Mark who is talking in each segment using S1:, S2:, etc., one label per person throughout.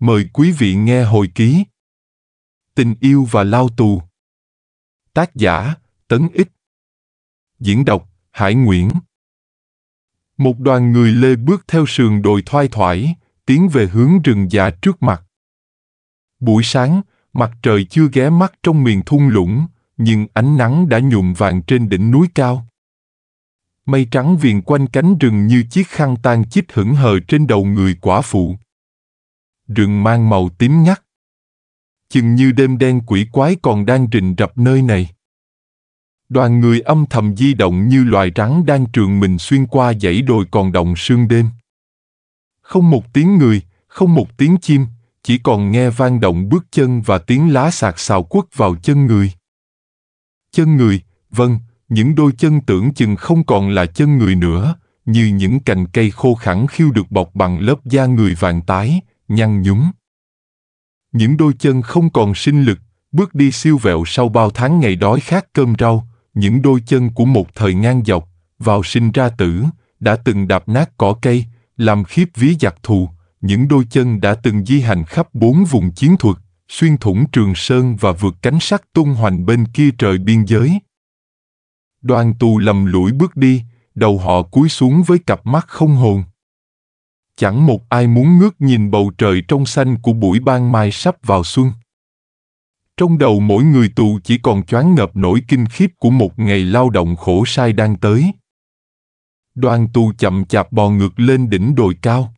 S1: Mời quý vị nghe hồi ký Tình yêu và lao tù Tác giả Tấn Ích Diễn đọc Hải Nguyễn Một đoàn người lê bước theo sườn đồi thoai thoải, tiến về hướng rừng già trước mặt. Buổi sáng, mặt trời chưa ghé mắt trong miền thung lũng, nhưng ánh nắng đã nhuộm vàng trên đỉnh núi cao. Mây trắng viền quanh cánh rừng như chiếc khăn tan chít hững hờ trên đầu người quả phụ rừng mang màu tím ngắt. Chừng như đêm đen quỷ quái còn đang rình rập nơi này. Đoàn người âm thầm di động như loài rắn đang trường mình xuyên qua dãy đồi còn đồng sương đêm. Không một tiếng người, không một tiếng chim, chỉ còn nghe vang động bước chân và tiếng lá sạc xào quất vào chân người. Chân người, vâng, những đôi chân tưởng chừng không còn là chân người nữa, như những cành cây khô khẳng khiêu được bọc bằng lớp da người vàng tái, nhăn nhúm. Những đôi chân không còn sinh lực, bước đi siêu vẹo sau bao tháng ngày đói khát cơm rau, những đôi chân của một thời ngang dọc, vào sinh ra tử, đã từng đạp nát cỏ cây, làm khiếp ví giặc thù, những đôi chân đã từng di hành khắp bốn vùng chiến thuật, xuyên thủng Trường Sơn và vượt cánh sắt tung hoành bên kia trời biên giới. Đoàn tù lầm lũi bước đi, đầu họ cúi xuống với cặp mắt không hồn. Chẳng một ai muốn ngước nhìn bầu trời trong xanh của buổi ban mai sắp vào xuân. Trong đầu mỗi người tù chỉ còn choáng ngập nỗi kinh khiếp của một ngày lao động khổ sai đang tới. Đoàn tù chậm chạp bò ngược lên đỉnh đồi cao.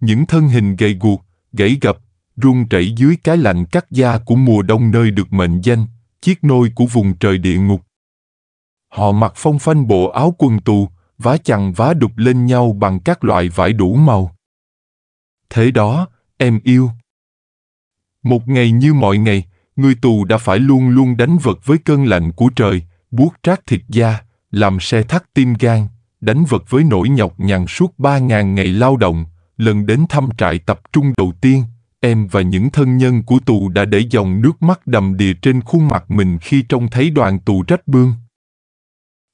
S1: Những thân hình gầy guộc, gãy gập, run rẩy dưới cái lạnh cắt da của mùa đông nơi được mệnh danh, chiếc nôi của vùng trời địa ngục. Họ mặc phong phanh bộ áo quần tù, vá chằng vá đục lên nhau bằng các loại vải đủ màu. Thế đó, em yêu. Một ngày như mọi ngày, người tù đã phải luôn luôn đánh vật với cơn lạnh của trời, buốt trát thịt da, làm xe thắt tim gan, đánh vật với nỗi nhọc nhằn suốt ba ngàn ngày lao động, lần đến thăm trại tập trung đầu tiên, em và những thân nhân của tù đã để dòng nước mắt đầm đìa trên khuôn mặt mình khi trông thấy đoàn tù rách bương.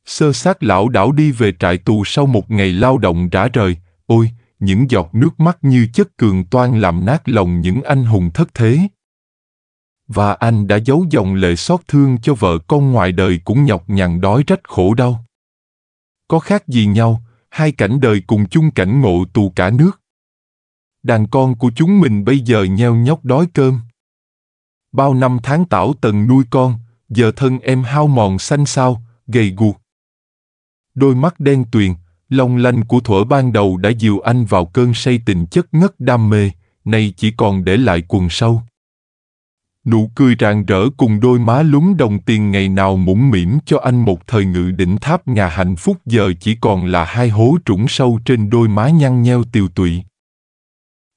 S1: Sơ xác lão đảo đi về trại tù sau một ngày lao động rã rời, ôi, những giọt nước mắt như chất cường toan làm nát lòng những anh hùng thất thế. Và anh đã giấu dòng lệ xót thương cho vợ con ngoài đời cũng nhọc nhằn đói rách khổ đau. Có khác gì nhau, hai cảnh đời cùng chung cảnh ngộ tù cả nước. Đàn con của chúng mình bây giờ nheo nhóc đói cơm. Bao năm tháng tảo tần nuôi con, giờ thân em hao mòn xanh xao, gầy guộc đôi mắt đen tuyền, long lanh của thuở ban đầu đã dìu anh vào cơn say tình chất ngất đam mê, nay chỉ còn để lại quần sâu. Nụ cười rạng rỡ cùng đôi má lúng đồng tiền ngày nào mũm mỉm cho anh một thời ngự đỉnh tháp nhà hạnh phúc giờ chỉ còn là hai hố trũng sâu trên đôi má nhăn nheo tiều tụy.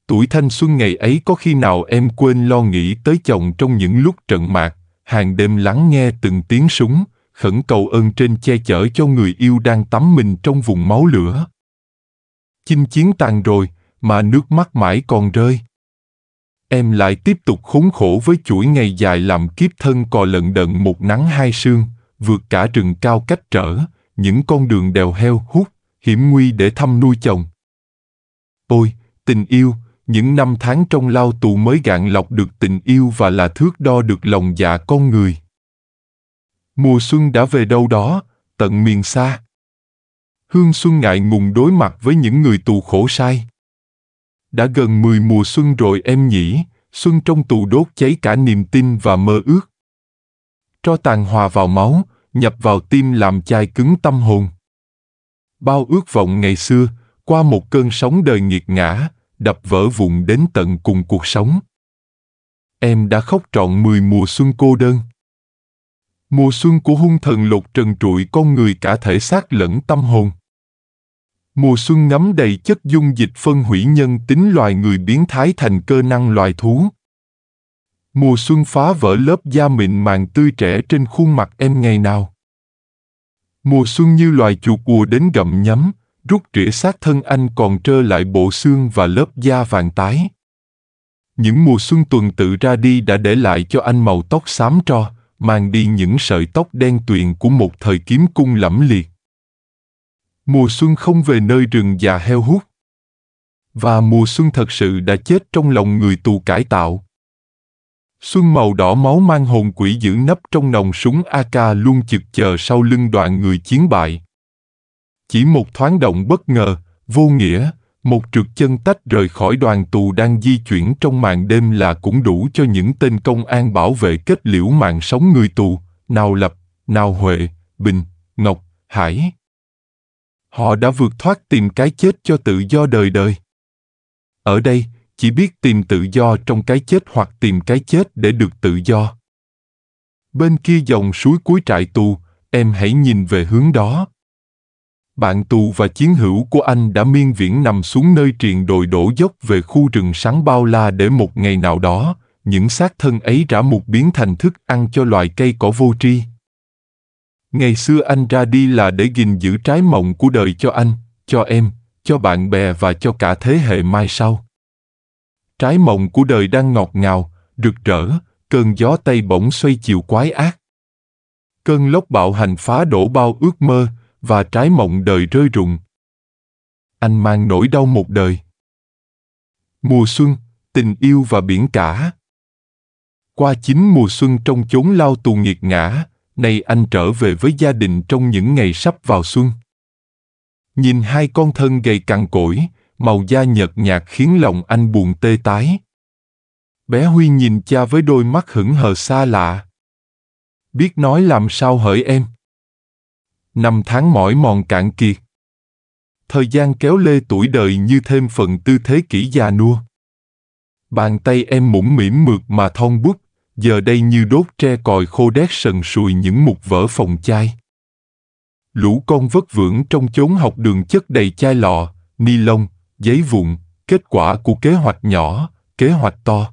S1: Tuổi thanh xuân ngày ấy có khi nào em quên lo nghĩ tới chồng trong những lúc trận mạc, hàng đêm lắng nghe từng tiếng súng, khẩn cầu ơn trên che chở cho người yêu đang tắm mình trong vùng máu lửa. Chinh chiến tàn rồi, mà nước mắt mãi còn rơi. Em lại tiếp tục khốn khổ với chuỗi ngày dài làm kiếp thân cò lận đận một nắng hai sương, vượt cả rừng cao cách trở, những con đường đèo heo hút, hiểm nguy để thăm nuôi chồng. Ôi tình yêu, những năm tháng trong lao tù mới gạn lọc được tình yêu và là thước đo được lòng dạ con người mùa xuân đã về đâu đó, tận miền xa. Hương Xuân ngại ngùng đối mặt với những người tù khổ sai. Đã gần 10 mùa xuân rồi em nhỉ, xuân trong tù đốt cháy cả niềm tin và mơ ước. Cho tàn hòa vào máu, nhập vào tim làm chai cứng tâm hồn. Bao ước vọng ngày xưa, qua một cơn sóng đời nghiệt ngã, đập vỡ vụn đến tận cùng cuộc sống. Em đã khóc trọn 10 mùa xuân cô đơn. Mùa xuân của hung thần lột trần trụi con người cả thể xác lẫn tâm hồn. Mùa xuân ngấm đầy chất dung dịch phân hủy nhân tính loài người biến thái thành cơ năng loài thú. Mùa xuân phá vỡ lớp da mịn màng tươi trẻ trên khuôn mặt em ngày nào. Mùa xuân như loài chuột cùa đến gặm nhấm, rút rỉa xác thân anh còn trơ lại bộ xương và lớp da vàng tái. Những mùa xuân tuần tự ra đi đã để lại cho anh màu tóc xám tro, mang đi những sợi tóc đen tuyền của một thời kiếm cung lẫm liệt. Mùa xuân không về nơi rừng già heo hút. Và mùa xuân thật sự đã chết trong lòng người tù cải tạo. Xuân màu đỏ máu mang hồn quỷ giữ nấp trong nòng súng AK luôn chực chờ sau lưng đoạn người chiến bại. Chỉ một thoáng động bất ngờ, vô nghĩa, một trượt chân tách rời khỏi đoàn tù đang di chuyển trong màn đêm là cũng đủ cho những tên công an bảo vệ kết liễu mạng sống người tù, nào Lập, nào Huệ, Bình, Ngọc, Hải. Họ đã vượt thoát tìm cái chết cho tự do đời đời. Ở đây, chỉ biết tìm tự do trong cái chết hoặc tìm cái chết để được tự do. Bên kia dòng suối cuối trại tù, em hãy nhìn về hướng đó. Bạn tù và chiến hữu của anh đã miên viễn nằm xuống nơi triền đồi đổ dốc về khu rừng sáng bao la để một ngày nào đó, những xác thân ấy rã mục biến thành thức ăn cho loài cây cỏ vô tri. Ngày xưa anh ra đi là để gìn giữ trái mộng của đời cho anh, cho em, cho bạn bè và cho cả thế hệ mai sau. Trái mộng của đời đang ngọt ngào, rực rỡ, cơn gió tây bỗng xoay chiều quái ác. Cơn lốc bạo hành phá đổ bao ước mơ, và trái mộng đời rơi rụng. Anh mang nỗi đau một đời. Mùa xuân, tình yêu và biển cả. Qua chín mùa xuân trong chốn lao tù nghiệt ngã, nay anh trở về với gia đình trong những ngày sắp vào xuân. Nhìn hai con thân gầy cằn cỗi, màu da nhợt nhạt khiến lòng anh buồn tê tái. Bé Huy nhìn cha với đôi mắt hững hờ xa lạ. Biết nói làm sao hỡi em năm tháng mỏi mòn cạn kiệt. Thời gian kéo lê tuổi đời như thêm phần tư thế kỷ già nua. Bàn tay em mũm mỉm mượt mà thon bút, giờ đây như đốt tre còi khô đét sần sùi những mục vỡ phòng chai. Lũ con vất vưởng trong chốn học đường chất đầy chai lọ, ni lông, giấy vụn, kết quả của kế hoạch nhỏ, kế hoạch to.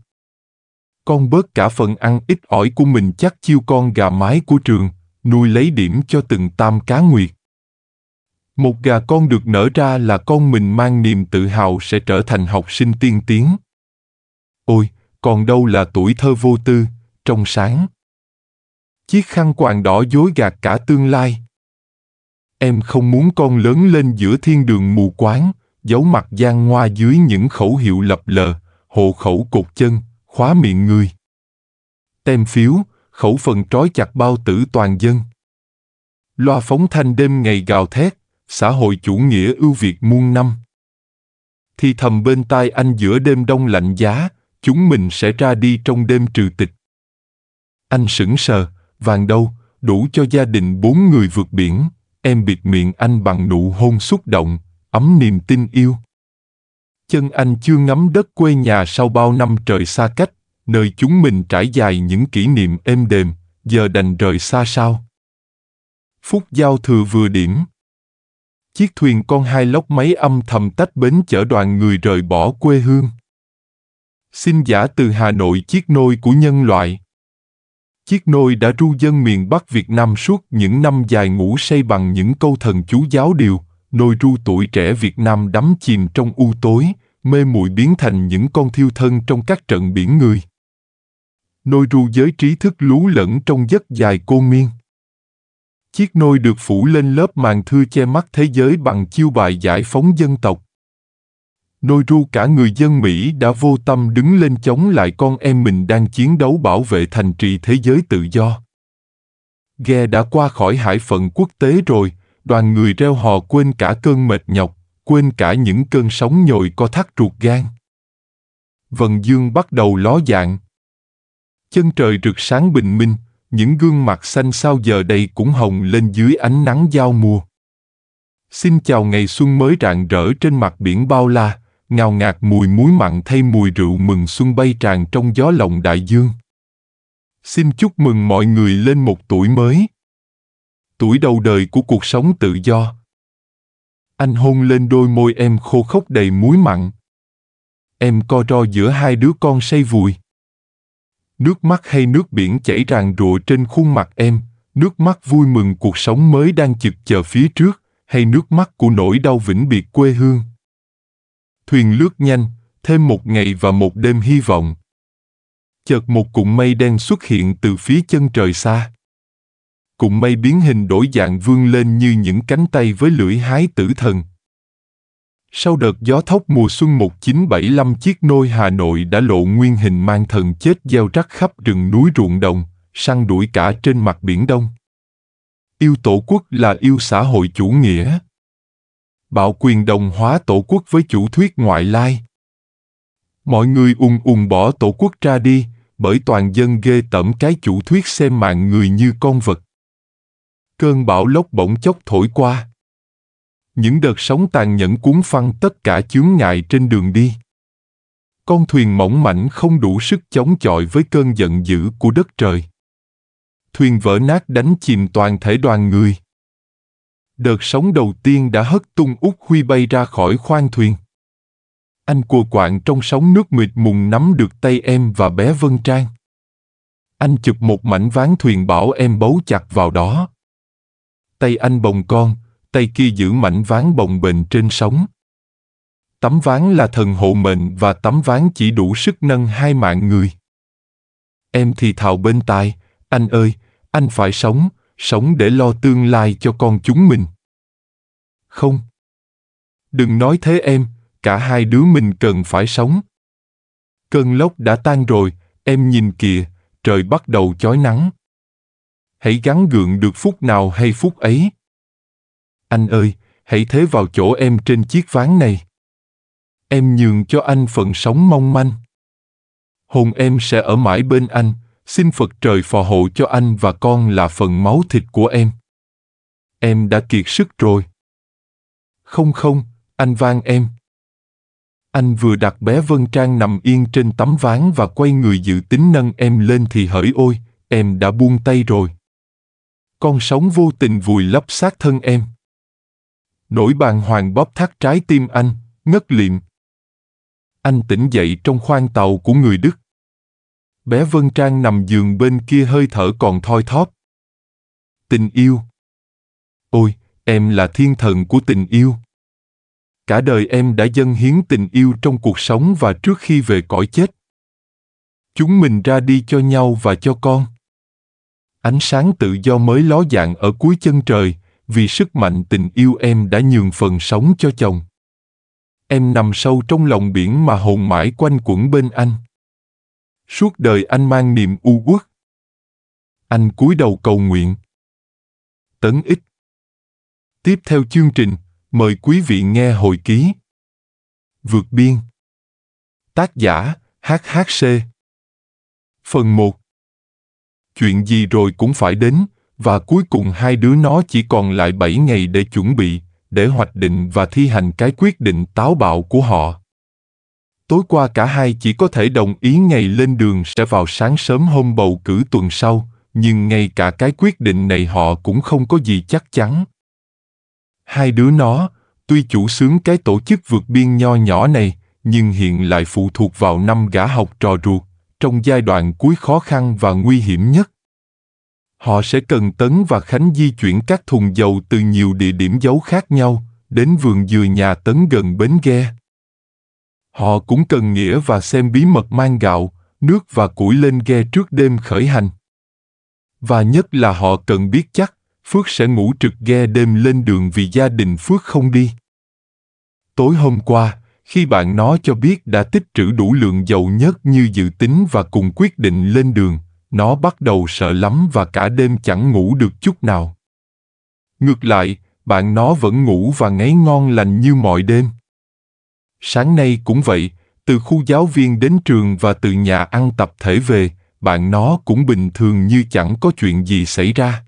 S1: Con bớt cả phần ăn ít ỏi của mình chắc chiêu con gà mái của trường nuôi lấy điểm cho từng tam cá nguyệt. Một gà con được nở ra là con mình mang niềm tự hào sẽ trở thành học sinh tiên tiến. Ôi, còn đâu là tuổi thơ vô tư, trong sáng. Chiếc khăn quàng đỏ dối gạt cả tương lai. Em không muốn con lớn lên giữa thiên đường mù quáng, giấu mặt gian ngoa dưới những khẩu hiệu lập lờ, hộ khẩu cột chân, khóa miệng người. Tem phiếu, khẩu phần trói chặt bao tử toàn dân. Loa phóng thanh đêm ngày gào thét, xã hội chủ nghĩa ưu việt muôn năm. Thì thầm bên tai anh giữa đêm đông lạnh giá, chúng mình sẽ ra đi trong đêm trừ tịch. Anh sững sờ, vàng đâu, đủ cho gia đình bốn người vượt biển, em bịt miệng anh bằng nụ hôn xúc động, ấm niềm tin yêu. Chân anh chưa ngắm đất quê nhà sau bao năm trời xa cách, nơi chúng mình trải dài những kỷ niệm êm đềm, giờ đành rời xa sao. Phút giao thừa vừa điểm. Chiếc thuyền con hai lóc máy âm thầm tách bến chở đoàn người rời bỏ quê hương. Xin giả từ Hà Nội chiếc nôi của nhân loại. Chiếc nôi đã ru dân miền Bắc Việt Nam suốt những năm dài ngủ say bằng những câu thần chú giáo điều, nôi ru tuổi trẻ Việt Nam đắm chìm trong u tối, mê muội biến thành những con thiêu thân trong các trận biển người nôi ru giới trí thức lú lẫn trong giấc dài cô miên. Chiếc nôi được phủ lên lớp màn thư che mắt thế giới bằng chiêu bài giải phóng dân tộc. Nôi ru cả người dân Mỹ đã vô tâm đứng lên chống lại con em mình đang chiến đấu bảo vệ thành trì thế giới tự do. Ghe đã qua khỏi hải phận quốc tế rồi, đoàn người reo hò quên cả cơn mệt nhọc, quên cả những cơn sóng nhồi co thắt ruột gan. vân dương bắt đầu ló dạng, chân trời rực sáng bình minh, những gương mặt xanh sao giờ đây cũng hồng lên dưới ánh nắng giao mùa. Xin chào ngày xuân mới rạng rỡ trên mặt biển bao la, ngào ngạt mùi muối mặn thay mùi rượu mừng xuân bay tràn trong gió lộng đại dương. Xin chúc mừng mọi người lên một tuổi mới. Tuổi đầu đời của cuộc sống tự do. Anh hôn lên đôi môi em khô khốc đầy muối mặn. Em co ro giữa hai đứa con say vùi nước mắt hay nước biển chảy ràn rụa trên khuôn mặt em, nước mắt vui mừng cuộc sống mới đang chực chờ phía trước, hay nước mắt của nỗi đau vĩnh biệt quê hương. Thuyền lướt nhanh, thêm một ngày và một đêm hy vọng. Chợt một cụm mây đen xuất hiện từ phía chân trời xa. Cụm mây biến hình đổi dạng vươn lên như những cánh tay với lưỡi hái tử thần, sau đợt gió thốc mùa xuân 1975 chiếc nôi Hà Nội đã lộ nguyên hình mang thần chết gieo rắc khắp rừng núi ruộng đồng, săn đuổi cả trên mặt biển đông. Yêu tổ quốc là yêu xã hội chủ nghĩa. Bạo quyền đồng hóa tổ quốc với chủ thuyết ngoại lai. Mọi người ung ung bỏ tổ quốc ra đi, bởi toàn dân ghê tởm cái chủ thuyết xem mạng người như con vật. Cơn bão lốc bỗng chốc thổi qua những đợt sóng tàn nhẫn cuốn phăng tất cả chướng ngại trên đường đi. Con thuyền mỏng mảnh không đủ sức chống chọi với cơn giận dữ của đất trời. Thuyền vỡ nát đánh chìm toàn thể đoàn người. Đợt sóng đầu tiên đã hất tung út Huy bay ra khỏi khoang thuyền. Anh cua quạng trong sóng nước mịt mùng nắm được tay em và bé Vân Trang. Anh chụp một mảnh ván thuyền bảo em bấu chặt vào đó. Tay anh bồng con, tay kia giữ mảnh ván bồng bềnh trên sóng. Tấm ván là thần hộ mệnh và tấm ván chỉ đủ sức nâng hai mạng người. Em thì thào bên tai, anh ơi, anh phải sống, sống để lo tương lai cho con chúng mình. Không. Đừng nói thế em, cả hai đứa mình cần phải sống. Cơn lốc đã tan rồi, em nhìn kìa, trời bắt đầu chói nắng. Hãy gắn gượng được phút nào hay phút ấy. Anh ơi, hãy thế vào chỗ em trên chiếc ván này. Em nhường cho anh phần sống mong manh. Hồn em sẽ ở mãi bên anh, xin Phật trời phò hộ cho anh và con là phần máu thịt của em. Em đã kiệt sức rồi. Không không, anh van em. Anh vừa đặt bé Vân Trang nằm yên trên tấm ván và quay người dự tính nâng em lên thì hỡi ôi, em đã buông tay rồi. Con sống vô tình vùi lấp xác thân em. Nỗi bàng hoàng bóp thắt trái tim anh, ngất liệm. Anh tỉnh dậy trong khoang tàu của người Đức. Bé Vân Trang nằm giường bên kia hơi thở còn thoi thóp. Tình yêu. Ôi, em là thiên thần của tình yêu. Cả đời em đã dâng hiến tình yêu trong cuộc sống và trước khi về cõi chết. Chúng mình ra đi cho nhau và cho con. Ánh sáng tự do mới ló dạng ở cuối chân trời, vì sức mạnh tình yêu em đã nhường phần sống cho chồng. Em nằm sâu trong lòng biển mà hồn mãi quanh quẩn bên anh. Suốt đời anh mang niềm u uất. Anh cúi đầu cầu nguyện. Tấn ích. Tiếp theo chương trình, mời quý vị nghe hồi ký. Vượt biên. Tác giả, HHC. Phần 1 Chuyện gì rồi cũng phải đến, và cuối cùng hai đứa nó chỉ còn lại 7 ngày để chuẩn bị, để hoạch định và thi hành cái quyết định táo bạo của họ. Tối qua cả hai chỉ có thể đồng ý ngày lên đường sẽ vào sáng sớm hôm bầu cử tuần sau, nhưng ngay cả cái quyết định này họ cũng không có gì chắc chắn. Hai đứa nó, tuy chủ sướng cái tổ chức vượt biên nho nhỏ này, nhưng hiện lại phụ thuộc vào năm gã học trò ruột, trong giai đoạn cuối khó khăn và nguy hiểm nhất. Họ sẽ cần Tấn và Khánh di chuyển các thùng dầu từ nhiều địa điểm giấu khác nhau đến vườn dừa nhà Tấn gần bến ghe. Họ cũng cần Nghĩa và xem bí mật mang gạo, nước và củi lên ghe trước đêm khởi hành. Và nhất là họ cần biết chắc, Phước sẽ ngủ trực ghe đêm lên đường vì gia đình Phước không đi. Tối hôm qua, khi bạn nó cho biết đã tích trữ đủ lượng dầu nhất như dự tính và cùng quyết định lên đường, nó bắt đầu sợ lắm và cả đêm chẳng ngủ được chút nào. Ngược lại, bạn nó vẫn ngủ và ngáy ngon lành như mọi đêm. Sáng nay cũng vậy, từ khu giáo viên đến trường và từ nhà ăn tập thể về, bạn nó cũng bình thường như chẳng có chuyện gì xảy ra.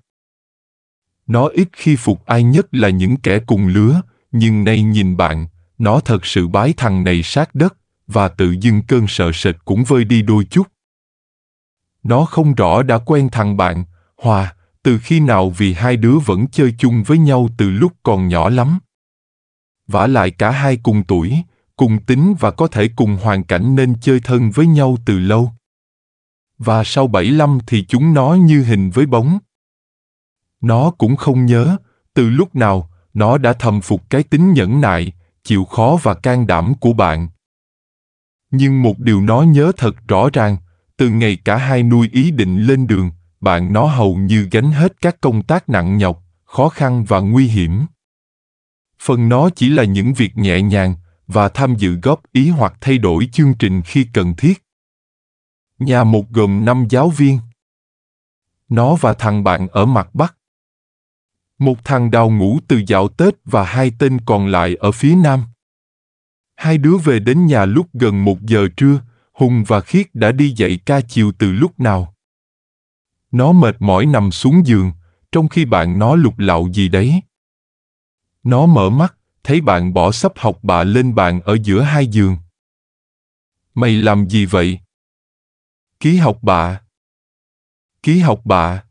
S1: Nó ít khi phục ai nhất là những kẻ cùng lứa, nhưng nay nhìn bạn, nó thật sự bái thằng này sát đất, và tự dưng cơn sợ sệt cũng vơi đi đôi chút. Nó không rõ đã quen thằng bạn, Hòa, từ khi nào vì hai đứa vẫn chơi chung với nhau từ lúc còn nhỏ lắm. Vả lại cả hai cùng tuổi, cùng tính và có thể cùng hoàn cảnh nên chơi thân với nhau từ lâu. Và sau bảy năm thì chúng nó như hình với bóng. Nó cũng không nhớ, từ lúc nào, nó đã thầm phục cái tính nhẫn nại, chịu khó và can đảm của bạn. Nhưng một điều nó nhớ thật rõ ràng, từ ngày cả hai nuôi ý định lên đường, bạn nó hầu như gánh hết các công tác nặng nhọc, khó khăn và nguy hiểm. Phần nó chỉ là những việc nhẹ nhàng và tham dự góp ý hoặc thay đổi chương trình khi cần thiết. Nhà một gồm năm giáo viên. Nó và thằng bạn ở mặt Bắc. Một thằng đào ngủ từ dạo Tết và hai tên còn lại ở phía Nam. Hai đứa về đến nhà lúc gần một giờ trưa, Hùng và Khiết đã đi dậy ca chiều từ lúc nào? Nó mệt mỏi nằm xuống giường, trong khi bạn nó lục lạo gì đấy. Nó mở mắt, thấy bạn bỏ sắp học bạ lên bàn ở giữa hai giường. Mày làm gì vậy? Ký học bạ. Ký học bạ.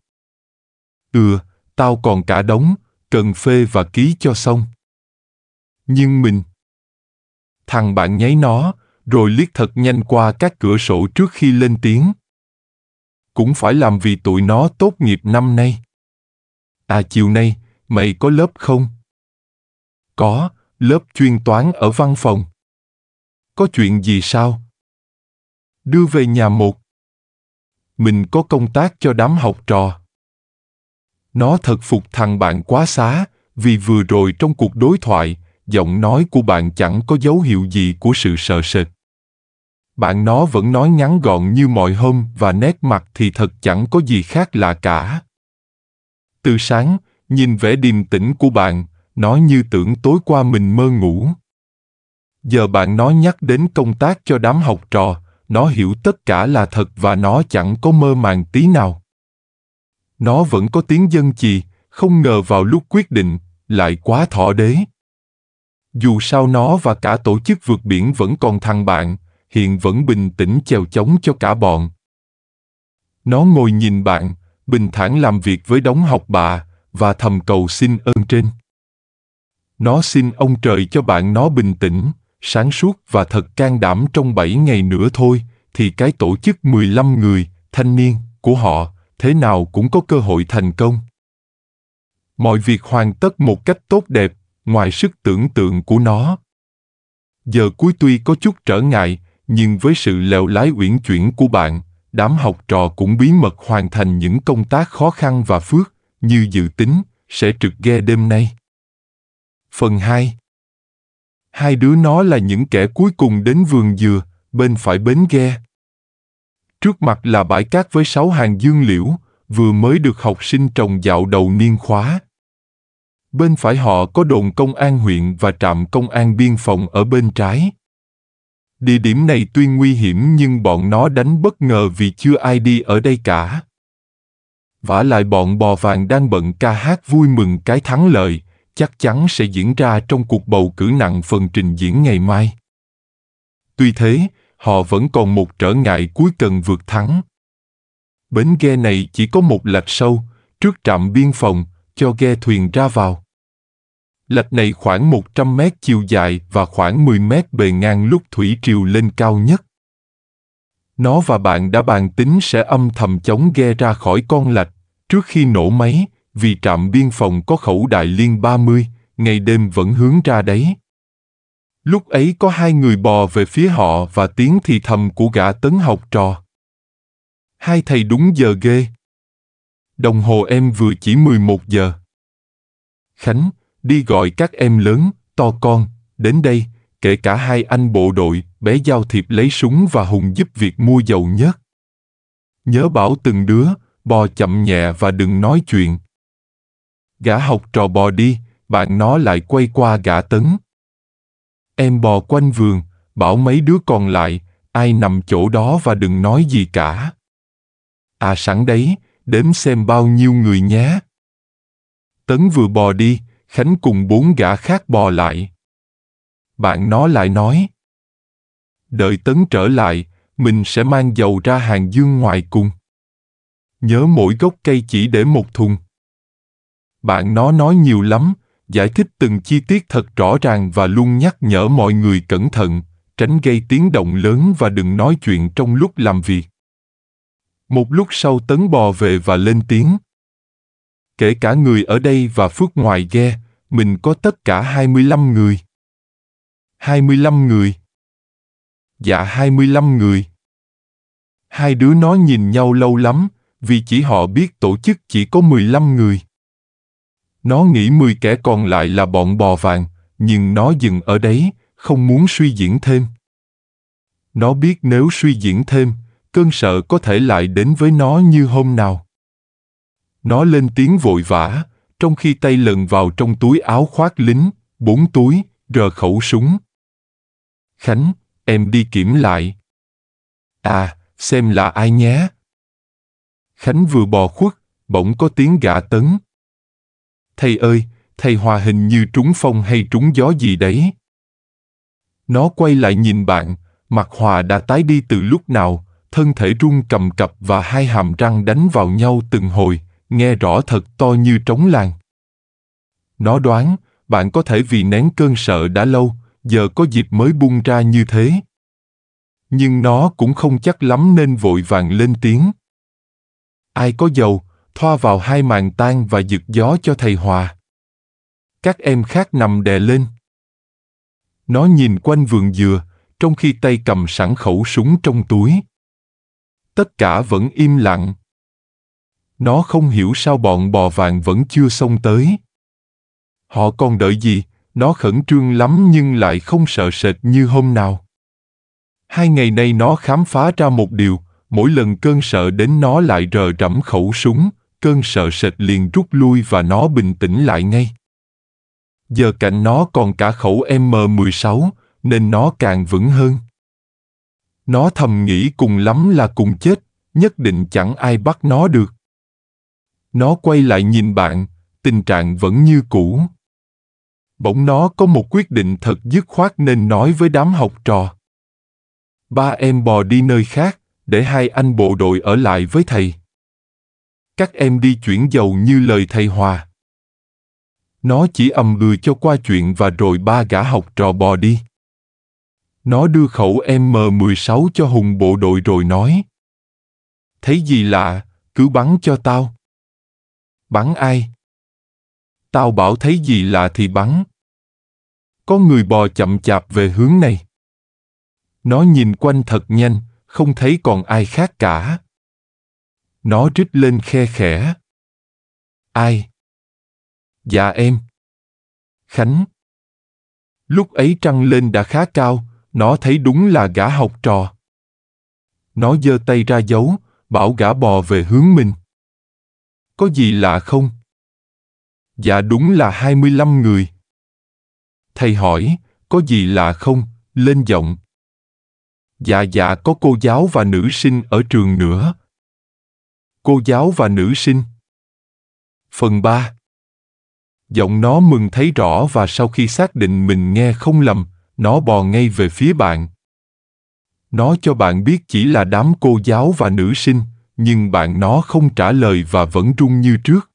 S1: Ừ, tao còn cả đống, cần phê và ký cho xong. Nhưng mình... Thằng bạn nháy nó, rồi liếc thật nhanh qua các cửa sổ trước khi lên tiếng. Cũng phải làm vì tụi nó tốt nghiệp năm nay. À chiều nay, mày có lớp không? Có, lớp chuyên toán ở văn phòng. Có chuyện gì sao? Đưa về nhà một. Mình có công tác cho đám học trò. Nó thật phục thằng bạn quá xá, vì vừa rồi trong cuộc đối thoại, giọng nói của bạn chẳng có dấu hiệu gì của sự sợ sệt bạn nó vẫn nói ngắn gọn như mọi hôm và nét mặt thì thật chẳng có gì khác lạ cả. Từ sáng, nhìn vẻ điềm tĩnh của bạn, nói như tưởng tối qua mình mơ ngủ. Giờ bạn nó nhắc đến công tác cho đám học trò, nó hiểu tất cả là thật và nó chẳng có mơ màng tí nào. Nó vẫn có tiếng dân chì, không ngờ vào lúc quyết định, lại quá thọ đế. Dù sao nó và cả tổ chức vượt biển vẫn còn thằng bạn, hiện vẫn bình tĩnh chèo chống cho cả bọn. Nó ngồi nhìn bạn, bình thản làm việc với đống học bạ, và thầm cầu xin ơn trên. Nó xin ông trời cho bạn nó bình tĩnh, sáng suốt và thật can đảm trong 7 ngày nữa thôi, thì cái tổ chức 15 người, thanh niên, của họ, thế nào cũng có cơ hội thành công. Mọi việc hoàn tất một cách tốt đẹp, ngoài sức tưởng tượng của nó. Giờ cuối tuy có chút trở ngại, nhưng với sự lèo lái uyển chuyển của bạn, đám học trò cũng bí mật hoàn thành những công tác khó khăn và phước, như dự tính, sẽ trực ghe đêm nay. Phần 2 Hai đứa nó là những kẻ cuối cùng đến vườn dừa, bên phải bến ghe. Trước mặt là bãi cát với sáu hàng dương liễu, vừa mới được học sinh trồng dạo đầu niên khóa. Bên phải họ có đồn công an huyện và trạm công an biên phòng ở bên trái. Địa điểm này tuy nguy hiểm nhưng bọn nó đánh bất ngờ vì chưa ai đi ở đây cả. Vả lại bọn bò vàng đang bận ca hát vui mừng cái thắng lợi, chắc chắn sẽ diễn ra trong cuộc bầu cử nặng phần trình diễn ngày mai. Tuy thế, họ vẫn còn một trở ngại cuối cần vượt thắng. Bến ghe này chỉ có một lạch sâu, trước trạm biên phòng, cho ghe thuyền ra vào. Lạch này khoảng 100 mét chiều dài và khoảng 10 mét bề ngang lúc thủy triều lên cao nhất. Nó và bạn đã bàn tính sẽ âm thầm chống ghe ra khỏi con lạch trước khi nổ máy vì trạm biên phòng có khẩu đại liên 30, ngày đêm vẫn hướng ra đấy. Lúc ấy có hai người bò về phía họ và tiếng thì thầm của gã tấn học trò. Hai thầy đúng giờ ghê. Đồng hồ em vừa chỉ 11 giờ. Khánh, đi gọi các em lớn, to con, đến đây, kể cả hai anh bộ đội, bé giao thiệp lấy súng và Hùng giúp việc mua dầu nhất. Nhớ bảo từng đứa, bò chậm nhẹ và đừng nói chuyện. Gã học trò bò đi, bạn nó lại quay qua gã tấn. Em bò quanh vườn, bảo mấy đứa còn lại, ai nằm chỗ đó và đừng nói gì cả. À sẵn đấy, đếm xem bao nhiêu người nhé. Tấn vừa bò đi, Khánh cùng bốn gã khác bò lại. Bạn nó lại nói. Đợi Tấn trở lại, mình sẽ mang dầu ra hàng dương ngoài cùng. Nhớ mỗi gốc cây chỉ để một thùng. Bạn nó nói nhiều lắm, giải thích từng chi tiết thật rõ ràng và luôn nhắc nhở mọi người cẩn thận, tránh gây tiếng động lớn và đừng nói chuyện trong lúc làm việc. Một lúc sau Tấn bò về và lên tiếng kể cả người ở đây và phước ngoài ghe, mình có tất cả 25 người. 25 người. Dạ 25 người. Hai đứa nó nhìn nhau lâu lắm, vì chỉ họ biết tổ chức chỉ có 15 người. Nó nghĩ 10 kẻ còn lại là bọn bò vàng, nhưng nó dừng ở đấy, không muốn suy diễn thêm. Nó biết nếu suy diễn thêm, cơn sợ có thể lại đến với nó như hôm nào. Nó lên tiếng vội vã, trong khi tay lần vào trong túi áo khoác lính, bốn túi, rờ khẩu súng. Khánh, em đi kiểm lại. À, xem là ai nhé. Khánh vừa bò khuất, bỗng có tiếng gã tấn. Thầy ơi, thầy hòa hình như trúng phong hay trúng gió gì đấy. Nó quay lại nhìn bạn, mặt hòa đã tái đi từ lúc nào, thân thể run cầm cập và hai hàm răng đánh vào nhau từng hồi nghe rõ thật to như trống làng. Nó đoán, bạn có thể vì nén cơn sợ đã lâu, giờ có dịp mới bung ra như thế. Nhưng nó cũng không chắc lắm nên vội vàng lên tiếng. Ai có dầu, thoa vào hai màn tan và giật gió cho thầy Hòa. Các em khác nằm đè lên. Nó nhìn quanh vườn dừa, trong khi tay cầm sẵn khẩu súng trong túi. Tất cả vẫn im lặng. Nó không hiểu sao bọn bò vàng vẫn chưa xông tới. Họ còn đợi gì, nó khẩn trương lắm nhưng lại không sợ sệt như hôm nào. Hai ngày nay nó khám phá ra một điều, mỗi lần cơn sợ đến nó lại rờ rẫm khẩu súng, cơn sợ sệt liền rút lui và nó bình tĩnh lại ngay. Giờ cạnh nó còn cả khẩu M16, nên nó càng vững hơn. Nó thầm nghĩ cùng lắm là cùng chết, nhất định chẳng ai bắt nó được. Nó quay lại nhìn bạn, tình trạng vẫn như cũ. Bỗng nó có một quyết định thật dứt khoát nên nói với đám học trò. Ba em bò đi nơi khác, để hai anh bộ đội ở lại với thầy. Các em đi chuyển dầu như lời thầy Hòa. Nó chỉ ầm ừ cho qua chuyện và rồi ba gã học trò bò đi. Nó đưa khẩu M16 cho Hùng bộ đội rồi nói. Thấy gì lạ, cứ bắn cho tao. Bắn ai? Tao bảo thấy gì lạ thì bắn. Có người bò chậm chạp về hướng này. Nó nhìn quanh thật nhanh, không thấy còn ai khác cả. Nó rít lên khe khẽ. Ai? Dạ em. Khánh. Lúc ấy trăng lên đã khá cao, nó thấy đúng là gã học trò. Nó giơ tay ra dấu, bảo gã bò về hướng mình. Có gì lạ không? Dạ đúng là 25 người. Thầy hỏi, có gì lạ không? Lên giọng. Dạ dạ có cô giáo và nữ sinh ở trường nữa. Cô giáo và nữ sinh. Phần 3 Giọng nó mừng thấy rõ và sau khi xác định mình nghe không lầm, nó bò ngay về phía bạn. Nó cho bạn biết chỉ là đám cô giáo và nữ sinh, nhưng bạn nó không trả lời và vẫn run như trước.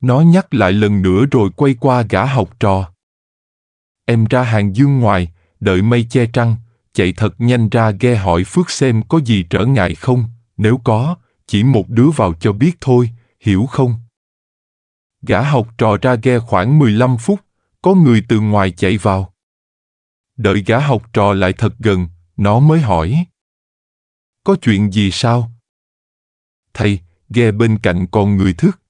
S1: Nó nhắc lại lần nữa rồi quay qua gã học trò. Em ra hàng dương ngoài, đợi mây che trăng, chạy thật nhanh ra ghe hỏi Phước xem có gì trở ngại không, nếu có, chỉ một đứa vào cho biết thôi, hiểu không? Gã học trò ra ghe khoảng 15 phút, có người từ ngoài chạy vào. Đợi gã học trò lại thật gần, nó mới hỏi. Có chuyện gì sao, Thầy, ghe bên cạnh còn người thức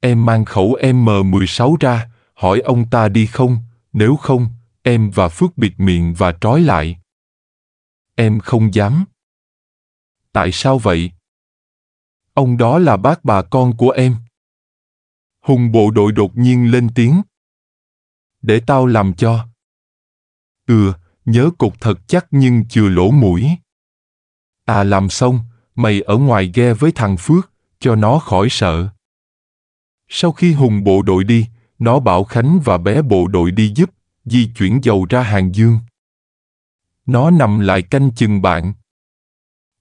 S1: Em mang khẩu M16 ra, hỏi ông ta đi không, nếu không, em và Phước bịt miệng và trói lại. Em không dám. Tại sao vậy? Ông đó là bác bà con của em. Hùng bộ đội đột nhiên lên tiếng. Để tao làm cho. Ừ, nhớ cục thật chắc nhưng chưa lỗ mũi. À làm xong, mày ở ngoài ghe với thằng Phước, cho nó khỏi sợ. Sau khi Hùng bộ đội đi, nó bảo Khánh và bé bộ đội đi giúp, di chuyển dầu ra Hàng Dương. Nó nằm lại canh chừng bạn.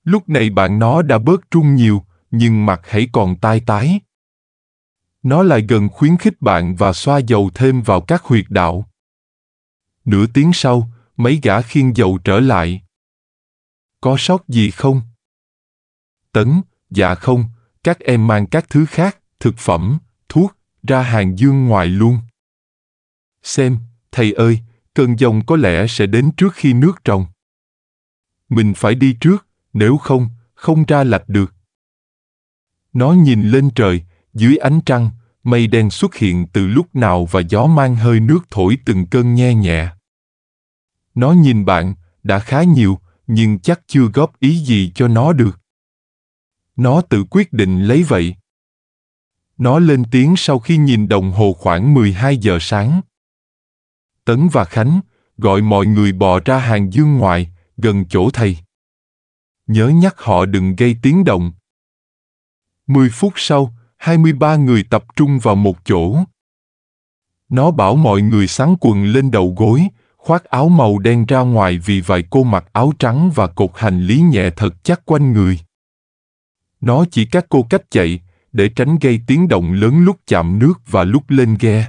S1: Lúc này bạn nó đã bớt trung nhiều, nhưng mặt hãy còn tai tái. Nó lại gần khuyến khích bạn và xoa dầu thêm vào các huyệt đạo. Nửa tiếng sau, mấy gã khiên dầu trở lại. Có sót gì không? tấn, dạ không, các em mang các thứ khác, thực phẩm, thuốc, ra hàng dương ngoài luôn. Xem, thầy ơi, cơn dông có lẽ sẽ đến trước khi nước trồng. Mình phải đi trước, nếu không, không ra lạch được. Nó nhìn lên trời, dưới ánh trăng, mây đen xuất hiện từ lúc nào và gió mang hơi nước thổi từng cơn nhẹ nhẹ. Nó nhìn bạn, đã khá nhiều, nhưng chắc chưa góp ý gì cho nó được. Nó tự quyết định lấy vậy. Nó lên tiếng sau khi nhìn đồng hồ khoảng 12 giờ sáng. Tấn và Khánh gọi mọi người bò ra hàng dương ngoài gần chỗ thầy. Nhớ nhắc họ đừng gây tiếng động. 10 phút sau, 23 người tập trung vào một chỗ. Nó bảo mọi người sáng quần lên đầu gối, khoác áo màu đen ra ngoài vì vài cô mặc áo trắng và cột hành lý nhẹ thật chắc quanh người. Nó chỉ các cô cách chạy, để tránh gây tiếng động lớn lúc chạm nước và lúc lên ghe.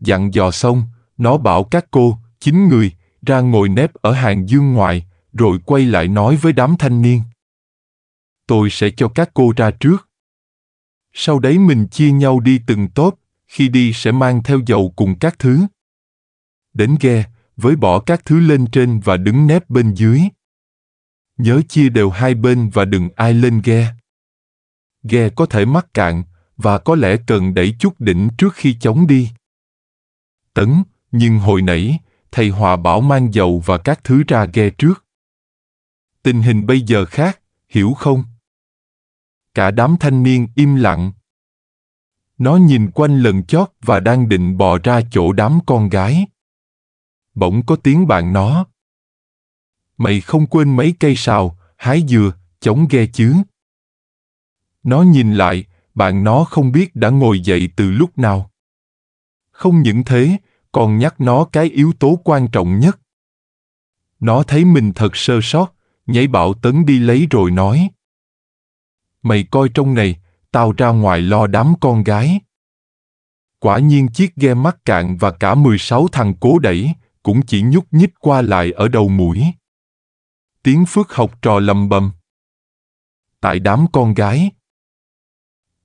S1: Dặn dò xong, nó bảo các cô, chín người, ra ngồi nép ở hàng dương ngoại, rồi quay lại nói với đám thanh niên. Tôi sẽ cho các cô ra trước. Sau đấy mình chia nhau đi từng tốp, khi đi sẽ mang theo dầu cùng các thứ. Đến ghe, với bỏ các thứ lên trên và đứng nép bên dưới. Nhớ chia đều hai bên và đừng ai lên ghe. Ghe có thể mắc cạn và có lẽ cần đẩy chút đỉnh trước khi chống đi. Tấn, nhưng hồi nãy, thầy Hòa bảo mang dầu và các thứ ra ghe trước. Tình hình bây giờ khác, hiểu không? Cả đám thanh niên im lặng. Nó nhìn quanh lần chót và đang định bò ra chỗ đám con gái. Bỗng có tiếng bạn nó, mày không quên mấy cây sào, hái dừa, chống ghe chứ. Nó nhìn lại, bạn nó không biết đã ngồi dậy từ lúc nào. Không những thế, còn nhắc nó cái yếu tố quan trọng nhất. Nó thấy mình thật sơ sót, nhảy bảo tấn đi lấy rồi nói. Mày coi trong này, tao ra ngoài lo đám con gái. Quả nhiên chiếc ghe mắc cạn và cả 16 thằng cố đẩy, cũng chỉ nhúc nhích qua lại ở đầu mũi tiếng phước học trò lầm bầm. Tại đám con gái.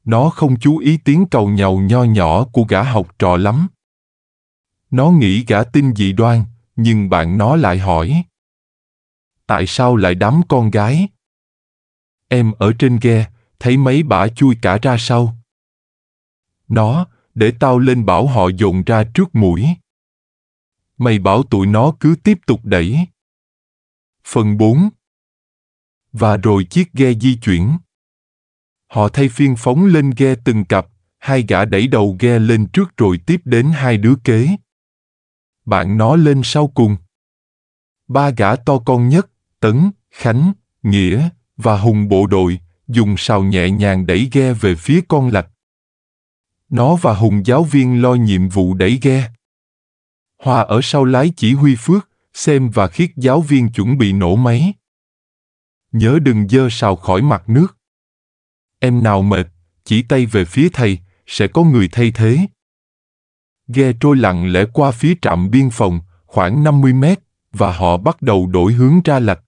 S1: Nó không chú ý tiếng cầu nhầu nho nhỏ của gã học trò lắm. Nó nghĩ gã tin dị đoan, nhưng bạn nó lại hỏi. Tại sao lại đám con gái? Em ở trên ghe, thấy mấy bả chui cả ra sau. Nó, để tao lên bảo họ dồn ra trước mũi. Mày bảo tụi nó cứ tiếp tục đẩy. Phần 4 Và rồi chiếc ghe di chuyển. Họ thay phiên phóng lên ghe từng cặp, hai gã đẩy đầu ghe lên trước rồi tiếp đến hai đứa kế. Bạn nó lên sau cùng. Ba gã to con nhất, Tấn, Khánh, Nghĩa và Hùng bộ đội, dùng sào nhẹ nhàng đẩy ghe về phía con lạch. Nó và Hùng giáo viên lo nhiệm vụ đẩy ghe. Hòa ở sau lái chỉ huy Phước, xem và khiết giáo viên chuẩn bị nổ máy. Nhớ đừng dơ sào khỏi mặt nước. Em nào mệt, chỉ tay về phía thầy, sẽ có người thay thế. Ghe trôi lặng lẽ qua phía trạm biên phòng, khoảng 50 mét, và họ bắt đầu đổi hướng ra lạch.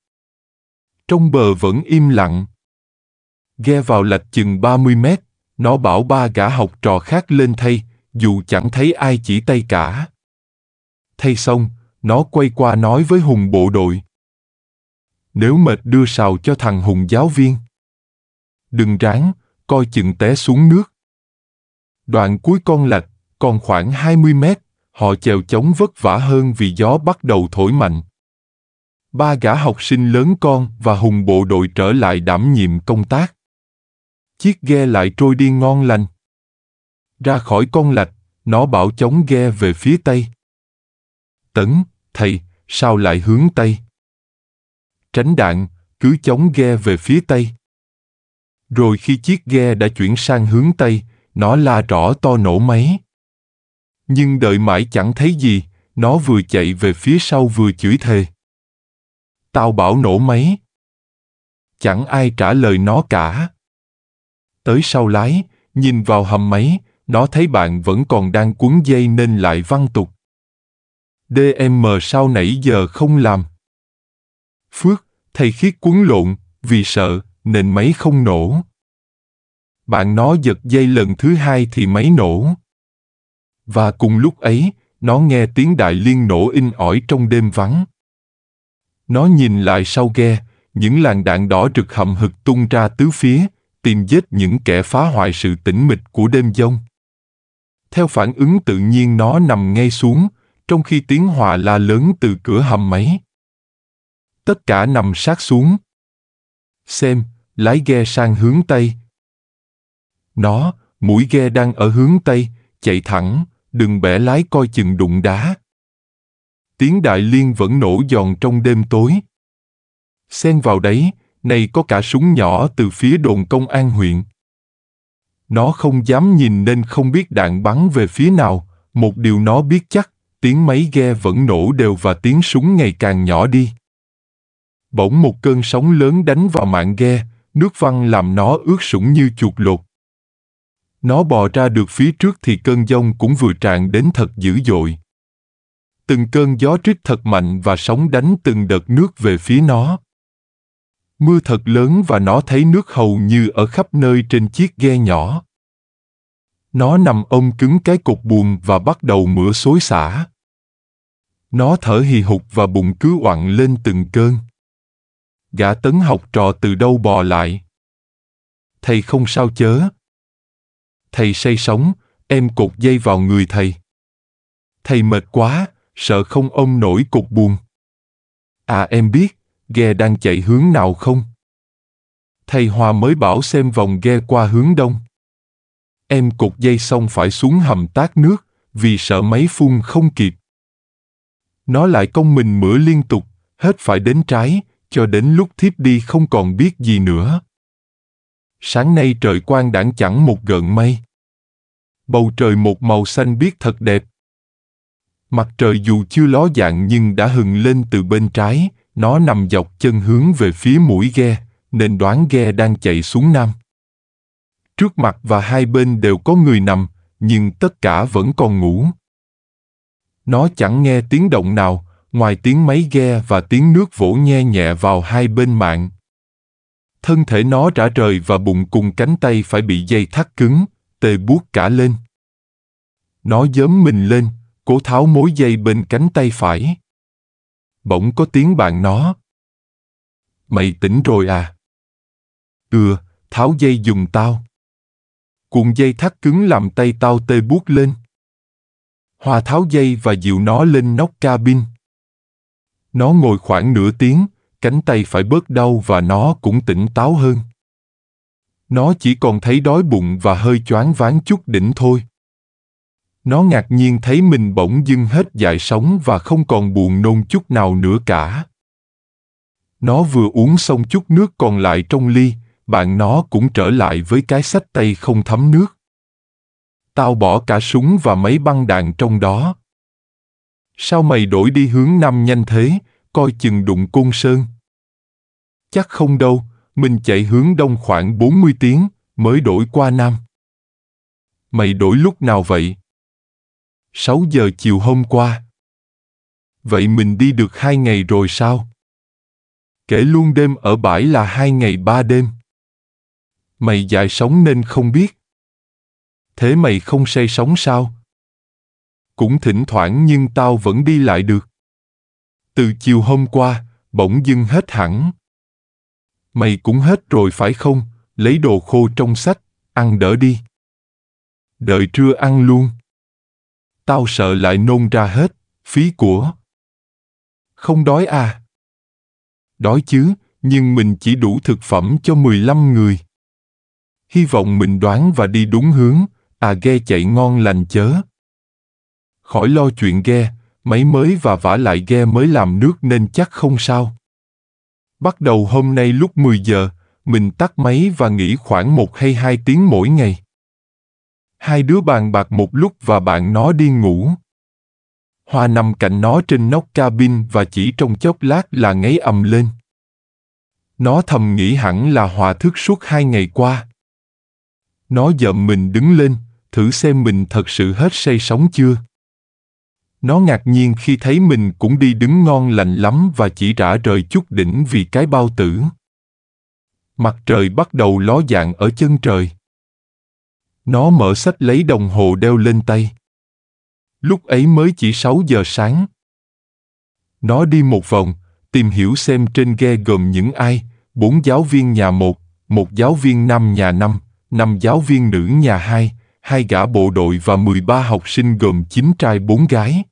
S1: Trong bờ vẫn im lặng. Ghe vào lạch chừng 30 mét, nó bảo ba gã học trò khác lên thay, dù chẳng thấy ai chỉ tay cả. Thay xong, nó quay qua nói với Hùng bộ đội. Nếu mệt đưa sào cho thằng Hùng giáo viên. Đừng ráng, coi chừng té xuống nước. Đoạn cuối con lạch, còn khoảng 20 mét, họ chèo chống vất vả hơn vì gió bắt đầu thổi mạnh. Ba gã học sinh lớn con và hùng bộ đội trở lại đảm nhiệm công tác. Chiếc ghe lại trôi đi ngon lành. Ra khỏi con lạch, nó bảo chống ghe về phía tây. Tấn, Thầy, sao lại hướng Tây? Tránh đạn, cứ chống ghe về phía Tây. Rồi khi chiếc ghe đã chuyển sang hướng Tây, nó la rõ to nổ máy. Nhưng đợi mãi chẳng thấy gì, nó vừa chạy về phía sau vừa chửi thề. Tao bảo nổ máy. Chẳng ai trả lời nó cả. Tới sau lái, nhìn vào hầm máy, nó thấy bạn vẫn còn đang cuốn dây nên lại văng tục. DM sao nãy giờ không làm. Phước, thầy khiết cuốn lộn, vì sợ, nên máy không nổ. Bạn nó giật dây lần thứ hai thì máy nổ. Và cùng lúc ấy, nó nghe tiếng đại liên nổ in ỏi trong đêm vắng. Nó nhìn lại sau ghe, những làn đạn đỏ rực hậm hực tung ra tứ phía, tìm giết những kẻ phá hoại sự tĩnh mịch của đêm giông. Theo phản ứng tự nhiên nó nằm ngay xuống, trong khi tiếng hòa la lớn từ cửa hầm máy. Tất cả nằm sát xuống. Xem, lái ghe sang hướng Tây. Nó, mũi ghe đang ở hướng Tây, chạy thẳng, đừng bẻ lái coi chừng đụng đá. Tiếng đại liên vẫn nổ giòn trong đêm tối. Xen vào đấy, này có cả súng nhỏ từ phía đồn công an huyện. Nó không dám nhìn nên không biết đạn bắn về phía nào, một điều nó biết chắc tiếng máy ghe vẫn nổ đều và tiếng súng ngày càng nhỏ đi. Bỗng một cơn sóng lớn đánh vào mạng ghe, nước văng làm nó ướt sũng như chuột lột. Nó bò ra được phía trước thì cơn giông cũng vừa tràn đến thật dữ dội. Từng cơn gió rít thật mạnh và sóng đánh từng đợt nước về phía nó. Mưa thật lớn và nó thấy nước hầu như ở khắp nơi trên chiếc ghe nhỏ. Nó nằm ôm cứng cái cột buồm và bắt đầu mửa xối xả. Nó thở hì hục và bụng cứ oặn lên từng cơn. Gã tấn học trò từ đâu bò lại. Thầy không sao chớ. Thầy say sóng, em cột dây vào người thầy. Thầy mệt quá, sợ không ôm nổi cục buồn. À em biết, ghe đang chạy hướng nào không? Thầy Hòa mới bảo xem vòng ghe qua hướng đông. Em cột dây xong phải xuống hầm tát nước, vì sợ máy phun không kịp nó lại công mình mửa liên tục, hết phải đến trái, cho đến lúc thiếp đi không còn biết gì nữa. Sáng nay trời quang đãng chẳng một gợn mây. Bầu trời một màu xanh biết thật đẹp. Mặt trời dù chưa ló dạng nhưng đã hừng lên từ bên trái, nó nằm dọc chân hướng về phía mũi ghe, nên đoán ghe đang chạy xuống nam. Trước mặt và hai bên đều có người nằm, nhưng tất cả vẫn còn ngủ. Nó chẳng nghe tiếng động nào, ngoài tiếng máy ghe và tiếng nước vỗ nhe nhẹ vào hai bên mạng. Thân thể nó rã rời và bụng cùng cánh tay phải bị dây thắt cứng, tê buốt cả lên. Nó giớm mình lên, cố tháo mối dây bên cánh tay phải. Bỗng có tiếng bạn nó. Mày tỉnh rồi à? Ừ, tháo dây dùng tao. Cuộn dây thắt cứng làm tay tao tê buốt lên. Hòa tháo dây và dịu nó lên nóc cabin. Nó ngồi khoảng nửa tiếng, cánh tay phải bớt đau và nó cũng tỉnh táo hơn. Nó chỉ còn thấy đói bụng và hơi choáng váng chút đỉnh thôi. Nó ngạc nhiên thấy mình bỗng dưng hết dại sống và không còn buồn nôn chút nào nữa cả. Nó vừa uống xong chút nước còn lại trong ly, bạn nó cũng trở lại với cái sách tay không thấm nước tao bỏ cả súng và mấy băng đạn trong đó. Sao mày đổi đi hướng Nam nhanh thế, coi chừng đụng côn sơn. Chắc không đâu, mình chạy hướng đông khoảng 40 tiếng, mới đổi qua Nam. Mày đổi lúc nào vậy? 6 giờ chiều hôm qua. Vậy mình đi được hai ngày rồi sao? Kể luôn đêm ở bãi là hai ngày ba đêm. Mày dài sống nên không biết thế mày không say sóng sao? Cũng thỉnh thoảng nhưng tao vẫn đi lại được. Từ chiều hôm qua, bỗng dưng hết hẳn. Mày cũng hết rồi phải không? Lấy đồ khô trong sách, ăn đỡ đi. Đợi trưa ăn luôn. Tao sợ lại nôn ra hết, phí của. Không đói à? Đói chứ, nhưng mình chỉ đủ thực phẩm cho 15 người. Hy vọng mình đoán và đi đúng hướng, à ghe chạy ngon lành chớ. Khỏi lo chuyện ghe, máy mới và vả lại ghe mới làm nước nên chắc không sao. Bắt đầu hôm nay lúc 10 giờ, mình tắt máy và nghỉ khoảng một hay hai tiếng mỗi ngày. Hai đứa bàn bạc một lúc và bạn nó đi ngủ. Hoa nằm cạnh nó trên nóc cabin và chỉ trong chốc lát là ngáy ầm lên. Nó thầm nghĩ hẳn là Hòa thức suốt hai ngày qua. Nó dậm mình đứng lên, thử xem mình thật sự hết say sóng chưa. Nó ngạc nhiên khi thấy mình cũng đi đứng ngon lành lắm và chỉ rã rời chút đỉnh vì cái bao tử. Mặt trời bắt đầu ló dạng ở chân trời. Nó mở sách lấy đồng hồ đeo lên tay. Lúc ấy mới chỉ 6 giờ sáng. Nó đi một vòng, tìm hiểu xem trên ghe gồm những ai, bốn giáo viên nhà một, một giáo viên năm nhà năm, năm giáo viên nữ nhà hai, hai gã bộ đội và 13 học sinh gồm 9 trai 4 gái.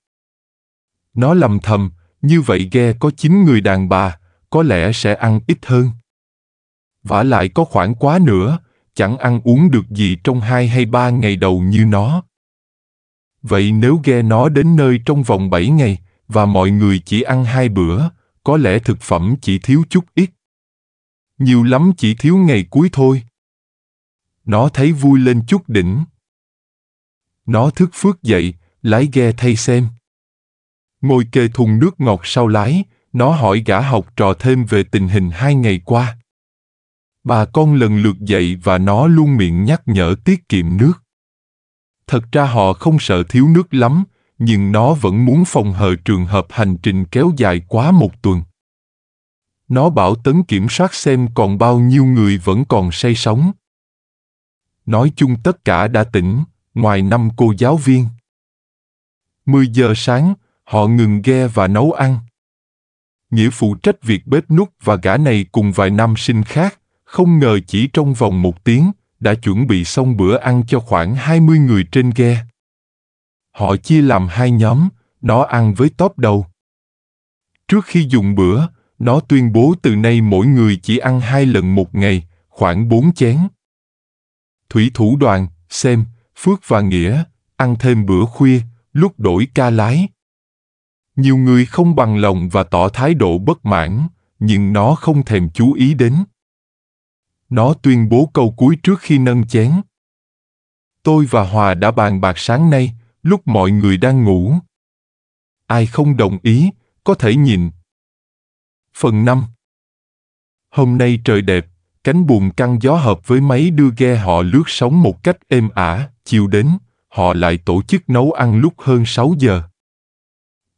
S1: Nó lầm thầm, như vậy ghe có 9 người đàn bà, có lẽ sẽ ăn ít hơn. Vả lại có khoảng quá nữa, chẳng ăn uống được gì trong hai hay ba ngày đầu như nó. Vậy nếu ghe nó đến nơi trong vòng 7 ngày, và mọi người chỉ ăn hai bữa, có lẽ thực phẩm chỉ thiếu chút ít. Nhiều lắm chỉ thiếu ngày cuối thôi. Nó thấy vui lên chút đỉnh. Nó thức phước dậy, lái ghe thay xem. Ngồi kề thùng nước ngọt sau lái, nó hỏi gã học trò thêm về tình hình hai ngày qua. Bà con lần lượt dậy và nó luôn miệng nhắc nhở tiết kiệm nước. Thật ra họ không sợ thiếu nước lắm, nhưng nó vẫn muốn phòng hờ trường hợp hành trình kéo dài quá một tuần. Nó bảo tấn kiểm soát xem còn bao nhiêu người vẫn còn say sóng. Nói chung tất cả đã tỉnh, ngoài năm cô giáo viên. 10 giờ sáng, họ ngừng ghe và nấu ăn. Nghĩa phụ trách việc bếp nút và gã này cùng vài nam sinh khác, không ngờ chỉ trong vòng một tiếng, đã chuẩn bị xong bữa ăn cho khoảng 20 người trên ghe. Họ chia làm hai nhóm, nó ăn với tóp đầu. Trước khi dùng bữa, nó tuyên bố từ nay mỗi người chỉ ăn hai lần một ngày, khoảng bốn chén. Thủy thủ đoàn, xem, Phước và Nghĩa, ăn thêm bữa khuya, lúc đổi ca lái. Nhiều người không bằng lòng và tỏ thái độ bất mãn, nhưng nó không thèm chú ý đến. Nó tuyên bố câu cuối trước khi nâng chén. Tôi và Hòa đã bàn bạc sáng nay, lúc mọi người đang ngủ. Ai không đồng ý, có thể nhìn. Phần 5 Hôm nay trời đẹp, cánh buồm căng gió hợp với máy đưa ghe họ lướt sóng một cách êm ả chiều đến, họ lại tổ chức nấu ăn lúc hơn 6 giờ.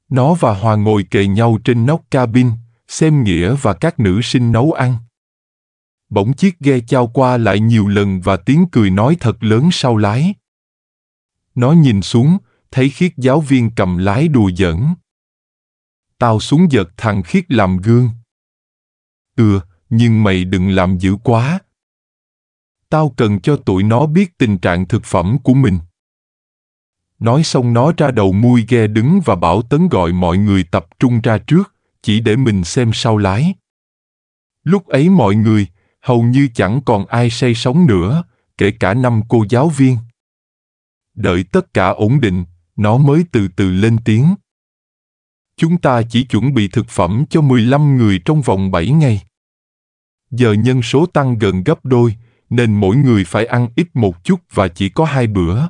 S1: Nó và Hòa ngồi kề nhau trên nóc cabin, xem Nghĩa và các nữ sinh nấu ăn. Bỗng chiếc ghe trao qua lại nhiều lần và tiếng cười nói thật lớn sau lái. Nó nhìn xuống, thấy khiết giáo viên cầm lái đùa giỡn. Tao xuống giật thằng khiết làm gương. Ừ, nhưng mày đừng làm dữ quá, tao cần cho tụi nó biết tình trạng thực phẩm của mình. Nói xong nó ra đầu mui ghe đứng và bảo Tấn gọi mọi người tập trung ra trước, chỉ để mình xem sau lái. Lúc ấy mọi người, hầu như chẳng còn ai say sóng nữa, kể cả năm cô giáo viên. Đợi tất cả ổn định, nó mới từ từ lên tiếng. Chúng ta chỉ chuẩn bị thực phẩm cho 15 người trong vòng 7 ngày. Giờ nhân số tăng gần gấp đôi, nên mỗi người phải ăn ít một chút và chỉ có hai bữa.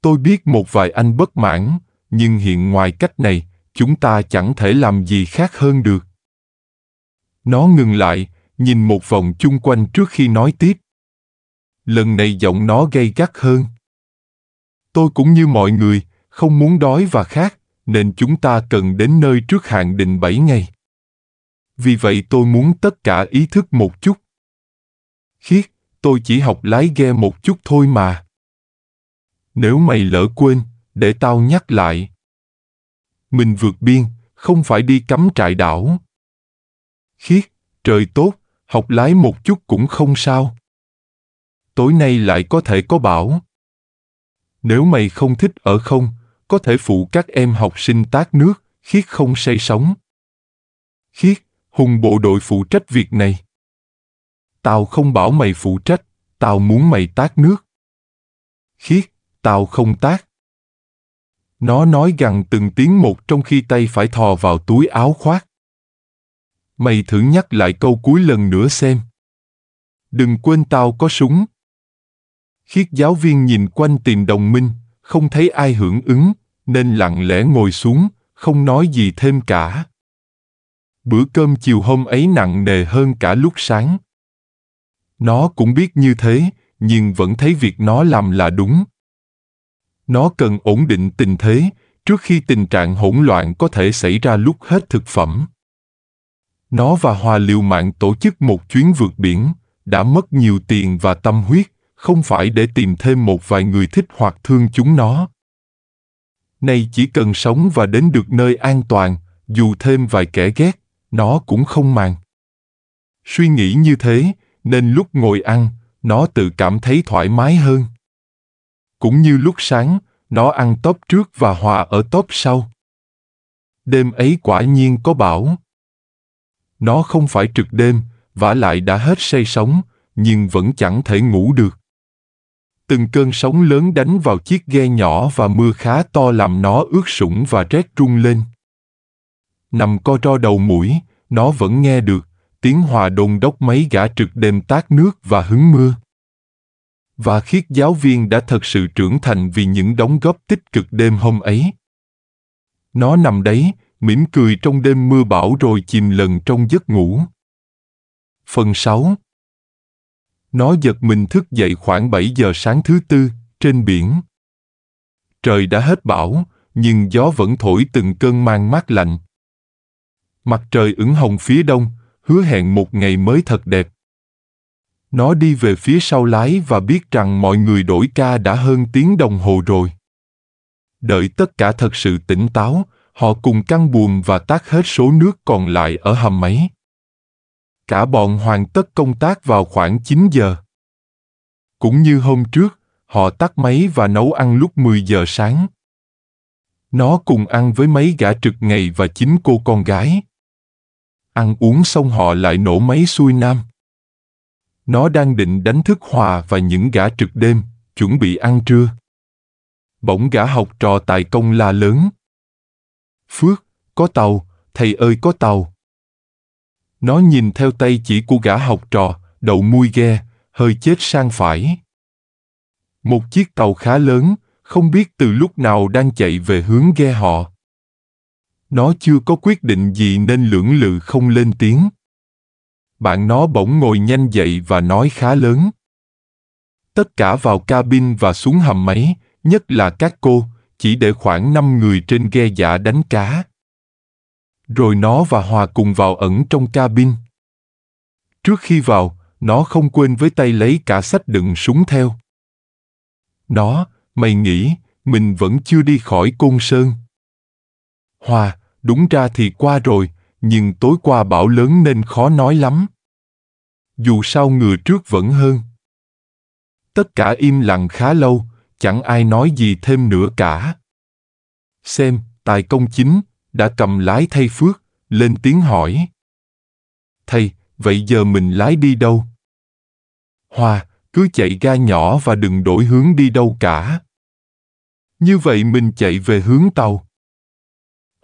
S1: Tôi biết một vài anh bất mãn, nhưng hiện ngoài cách này, chúng ta chẳng thể làm gì khác hơn được. Nó ngừng lại, nhìn một vòng chung quanh trước khi nói tiếp. Lần này giọng nó gay gắt hơn. Tôi cũng như mọi người, không muốn đói và khát, nên chúng ta cần đến nơi trước hạn định 7 ngày. Vì vậy tôi muốn tất cả ý thức một chút. Khiết, tôi chỉ học lái ghe một chút thôi mà. Nếu mày lỡ quên, để tao nhắc lại. Mình vượt biên, không phải đi cắm trại đảo. Khiết, trời tốt, học lái một chút cũng không sao. Tối nay lại có thể có bão. Nếu mày không thích ở không, có thể phụ các em học sinh tát nước, khiết không say sóng. Khiết, hùng bộ đội phụ trách việc này tao không bảo mày phụ trách, tao muốn mày tát nước. Khiết, tao không tát. Nó nói gằn từng tiếng một trong khi tay phải thò vào túi áo khoác. Mày thử nhắc lại câu cuối lần nữa xem. Đừng quên tao có súng. Khiết giáo viên nhìn quanh tìm đồng minh, không thấy ai hưởng ứng, nên lặng lẽ ngồi xuống, không nói gì thêm cả. Bữa cơm chiều hôm ấy nặng nề hơn cả lúc sáng. Nó cũng biết như thế, nhưng vẫn thấy việc nó làm là đúng. Nó cần ổn định tình thế trước khi tình trạng hỗn loạn có thể xảy ra lúc hết thực phẩm. Nó và Hòa Liều Mạng tổ chức một chuyến vượt biển, đã mất nhiều tiền và tâm huyết, không phải để tìm thêm một vài người thích hoặc thương chúng nó. Nay chỉ cần sống và đến được nơi an toàn, dù thêm vài kẻ ghét, nó cũng không màng. Suy nghĩ như thế, nên lúc ngồi ăn, nó tự cảm thấy thoải mái hơn. Cũng như lúc sáng, nó ăn tóp trước và hòa ở tóp sau. Đêm ấy quả nhiên có bão. Nó không phải trực đêm, vả lại đã hết say sóng, nhưng vẫn chẳng thể ngủ được. Từng cơn sóng lớn đánh vào chiếc ghe nhỏ và mưa khá to làm nó ướt sũng và rét run lên. Nằm co ro đầu mũi, nó vẫn nghe được tiếng hòa đôn đốc mấy gã trực đêm tát nước và hứng mưa. Và khiết giáo viên đã thật sự trưởng thành vì những đóng góp tích cực đêm hôm ấy. Nó nằm đấy, mỉm cười trong đêm mưa bão rồi chìm lần trong giấc ngủ. Phần 6 Nó giật mình thức dậy khoảng 7 giờ sáng thứ tư, trên biển. Trời đã hết bão, nhưng gió vẫn thổi từng cơn mang mát lạnh. Mặt trời ửng hồng phía đông, hứa hẹn một ngày mới thật đẹp. Nó đi về phía sau lái và biết rằng mọi người đổi ca đã hơn tiếng đồng hồ rồi. Đợi tất cả thật sự tỉnh táo, họ cùng căng buồn và tác hết số nước còn lại ở hầm máy. Cả bọn hoàn tất công tác vào khoảng 9 giờ. Cũng như hôm trước, họ tắt máy và nấu ăn lúc 10 giờ sáng. Nó cùng ăn với mấy gã trực ngày và chính cô con gái ăn uống xong họ lại nổ máy xuôi nam. Nó đang định đánh thức Hòa và những gã trực đêm, chuẩn bị ăn trưa. Bỗng gã học trò tài công la lớn. Phước, có tàu, thầy ơi có tàu. Nó nhìn theo tay chỉ của gã học trò, đầu mui ghe, hơi chết sang phải. Một chiếc tàu khá lớn, không biết từ lúc nào đang chạy về hướng ghe họ. Nó chưa có quyết định gì nên lưỡng lự không lên tiếng. Bạn nó bỗng ngồi nhanh dậy và nói khá lớn. Tất cả vào cabin và xuống hầm máy, nhất là các cô, chỉ để khoảng năm người trên ghe giả đánh cá. Rồi nó và Hòa cùng vào ẩn trong cabin. Trước khi vào, nó không quên với tay lấy cả sách đựng súng theo. Nó, mày nghĩ, mình vẫn chưa đi khỏi côn sơn. Hòa, đúng ra thì qua rồi, nhưng tối qua bão lớn nên khó nói lắm. Dù sao ngừa trước vẫn hơn. Tất cả im lặng khá lâu, chẳng ai nói gì thêm nữa cả. Xem, tài công chính, đã cầm lái thay Phước, lên tiếng hỏi. Thầy, vậy giờ mình lái đi đâu? Hòa, cứ chạy ga nhỏ và đừng đổi hướng đi đâu cả. Như vậy mình chạy về hướng tàu.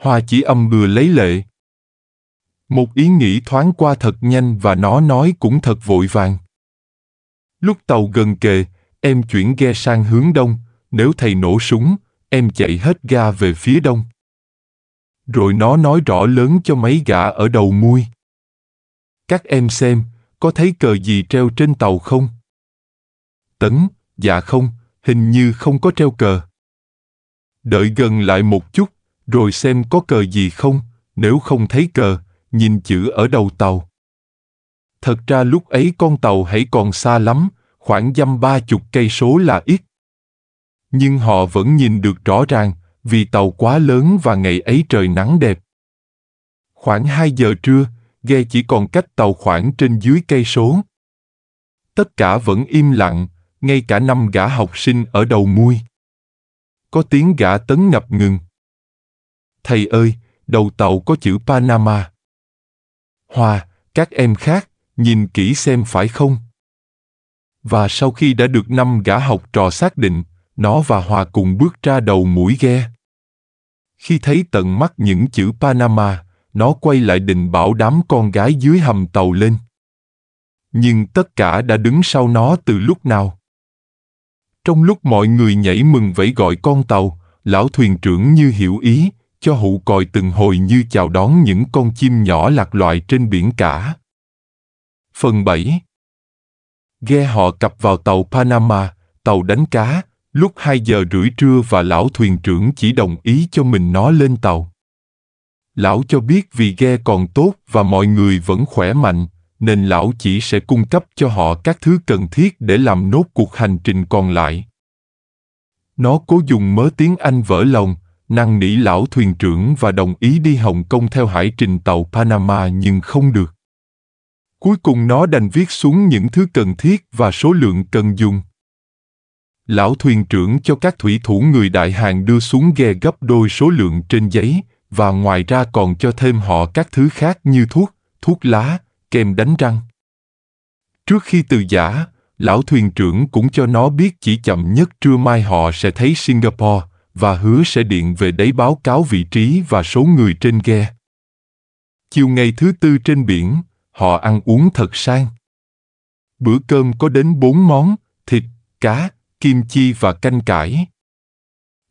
S1: Hoa chỉ âm bừa lấy lệ. Một ý nghĩ thoáng qua thật nhanh và nó nói cũng thật vội vàng. Lúc tàu gần kề, em chuyển ghe sang hướng đông, nếu thầy nổ súng, em chạy hết ga về phía đông. Rồi nó nói rõ lớn cho mấy gã ở đầu mui. Các em xem, có thấy cờ gì treo trên tàu không? Tấn, dạ không, hình như không có treo cờ. Đợi gần lại một chút, rồi xem có cờ gì không, nếu không thấy cờ, nhìn chữ ở đầu tàu. Thật ra lúc ấy con tàu hãy còn xa lắm, khoảng dăm ba chục cây số là ít. Nhưng họ vẫn nhìn được rõ ràng, vì tàu quá lớn và ngày ấy trời nắng đẹp. Khoảng 2 giờ trưa, ghe chỉ còn cách tàu khoảng trên dưới cây số. Tất cả vẫn im lặng, ngay cả năm gã học sinh ở đầu mui. Có tiếng gã tấn ngập ngừng. Thầy ơi, đầu tàu có chữ Panama. Hòa, các em khác, nhìn kỹ xem phải không? Và sau khi đã được năm gã học trò xác định, nó và Hòa cùng bước ra đầu mũi ghe. Khi thấy tận mắt những chữ Panama, nó quay lại định bảo đám con gái dưới hầm tàu lên. Nhưng tất cả đã đứng sau nó từ lúc nào? Trong lúc mọi người nhảy mừng vẫy gọi con tàu, lão thuyền trưởng như hiểu ý, cho hụ còi từng hồi như chào đón những con chim nhỏ lạc loài trên biển cả. Phần 7 Ghe họ cập vào tàu Panama, tàu đánh cá, lúc 2 giờ rưỡi trưa và lão thuyền trưởng chỉ đồng ý cho mình nó lên tàu. Lão cho biết vì ghe còn tốt và mọi người vẫn khỏe mạnh, nên lão chỉ sẽ cung cấp cho họ các thứ cần thiết để làm nốt cuộc hành trình còn lại. Nó cố dùng mớ tiếng Anh vỡ lòng, năng nỉ lão thuyền trưởng và đồng ý đi Hồng Kông theo hải trình tàu Panama nhưng không được. Cuối cùng nó đành viết xuống những thứ cần thiết và số lượng cần dùng. Lão thuyền trưởng cho các thủy thủ người đại hàng đưa xuống ghe gấp đôi số lượng trên giấy và ngoài ra còn cho thêm họ các thứ khác như thuốc, thuốc lá, kem đánh răng. Trước khi từ giả, lão thuyền trưởng cũng cho nó biết chỉ chậm nhất trưa mai họ sẽ thấy Singapore, và hứa sẽ điện về đấy báo cáo vị trí và số người trên ghe. Chiều ngày thứ tư trên biển, họ ăn uống thật sang. Bữa cơm có đến bốn món, thịt, cá, kim chi và canh cải.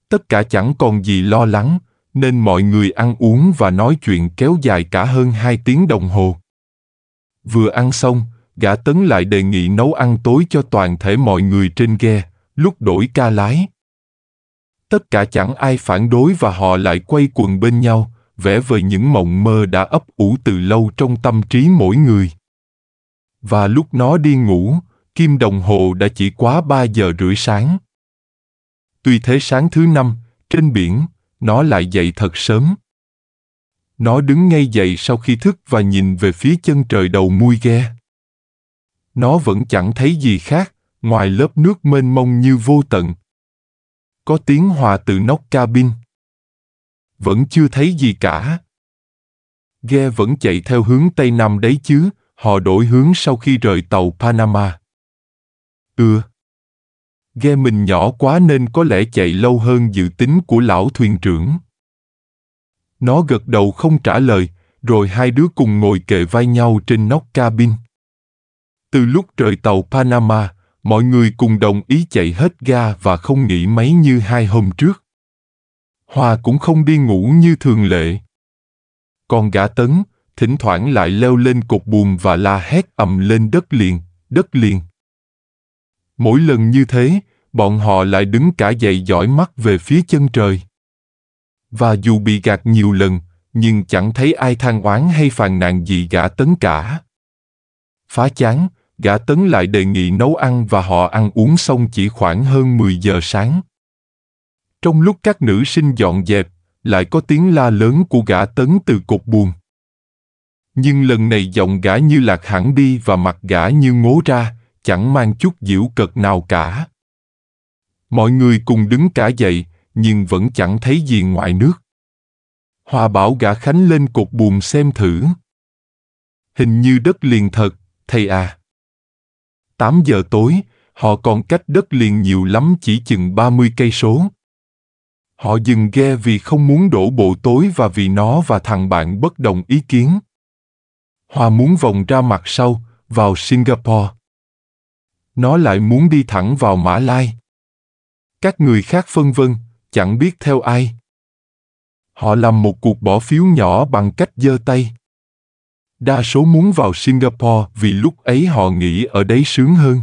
S1: Tất cả chẳng còn gì lo lắng, nên mọi người ăn uống và nói chuyện kéo dài cả hơn hai tiếng đồng hồ. Vừa ăn xong, gã tấn lại đề nghị nấu ăn tối cho toàn thể mọi người trên ghe, lúc đổi ca lái tất cả chẳng ai phản đối và họ lại quay quần bên nhau, vẽ vời những mộng mơ đã ấp ủ từ lâu trong tâm trí mỗi người. Và lúc nó đi ngủ, kim đồng hồ đã chỉ quá ba giờ rưỡi sáng. Tuy thế sáng thứ năm, trên biển, nó lại dậy thật sớm. Nó đứng ngay dậy sau khi thức và nhìn về phía chân trời đầu mui ghe. Nó vẫn chẳng thấy gì khác, ngoài lớp nước mênh mông như vô tận, có tiếng hòa từ nóc cabin. Vẫn chưa thấy gì cả. Ghe vẫn chạy theo hướng Tây Nam đấy chứ, họ đổi hướng sau khi rời tàu Panama. Ừ. Ghe mình nhỏ quá nên có lẽ chạy lâu hơn dự tính của lão thuyền trưởng. Nó gật đầu không trả lời, rồi hai đứa cùng ngồi kề vai nhau trên nóc cabin. Từ lúc rời tàu Panama, mọi người cùng đồng ý chạy hết ga và không nghỉ mấy như hai hôm trước. Hoa cũng không đi ngủ như thường lệ. Còn gã tấn, thỉnh thoảng lại leo lên cột buồm và la hét ầm lên đất liền, đất liền. Mỗi lần như thế, bọn họ lại đứng cả dậy dõi mắt về phía chân trời. Và dù bị gạt nhiều lần, nhưng chẳng thấy ai than oán hay phàn nàn gì gã tấn cả. Phá chán, gã tấn lại đề nghị nấu ăn và họ ăn uống xong chỉ khoảng hơn 10 giờ sáng. Trong lúc các nữ sinh dọn dẹp, lại có tiếng la lớn của gã tấn từ cột buồn. Nhưng lần này giọng gã như lạc hẳn đi và mặt gã như ngố ra, chẳng mang chút diễu cợt nào cả. Mọi người cùng đứng cả dậy, nhưng vẫn chẳng thấy gì ngoại nước. Hòa bảo gã Khánh lên cột buồn xem thử. Hình như đất liền thật, thầy à. 8 giờ tối, họ còn cách đất liền nhiều lắm chỉ chừng 30 cây số. Họ dừng ghe vì không muốn đổ bộ tối và vì nó và thằng bạn bất đồng ý kiến. Hoa muốn vòng ra mặt sau, vào Singapore. Nó lại muốn đi thẳng vào Mã Lai. Các người khác phân vân, chẳng biết theo ai. Họ làm một cuộc bỏ phiếu nhỏ bằng cách giơ tay đa số muốn vào Singapore vì lúc ấy họ nghĩ ở đấy sướng hơn.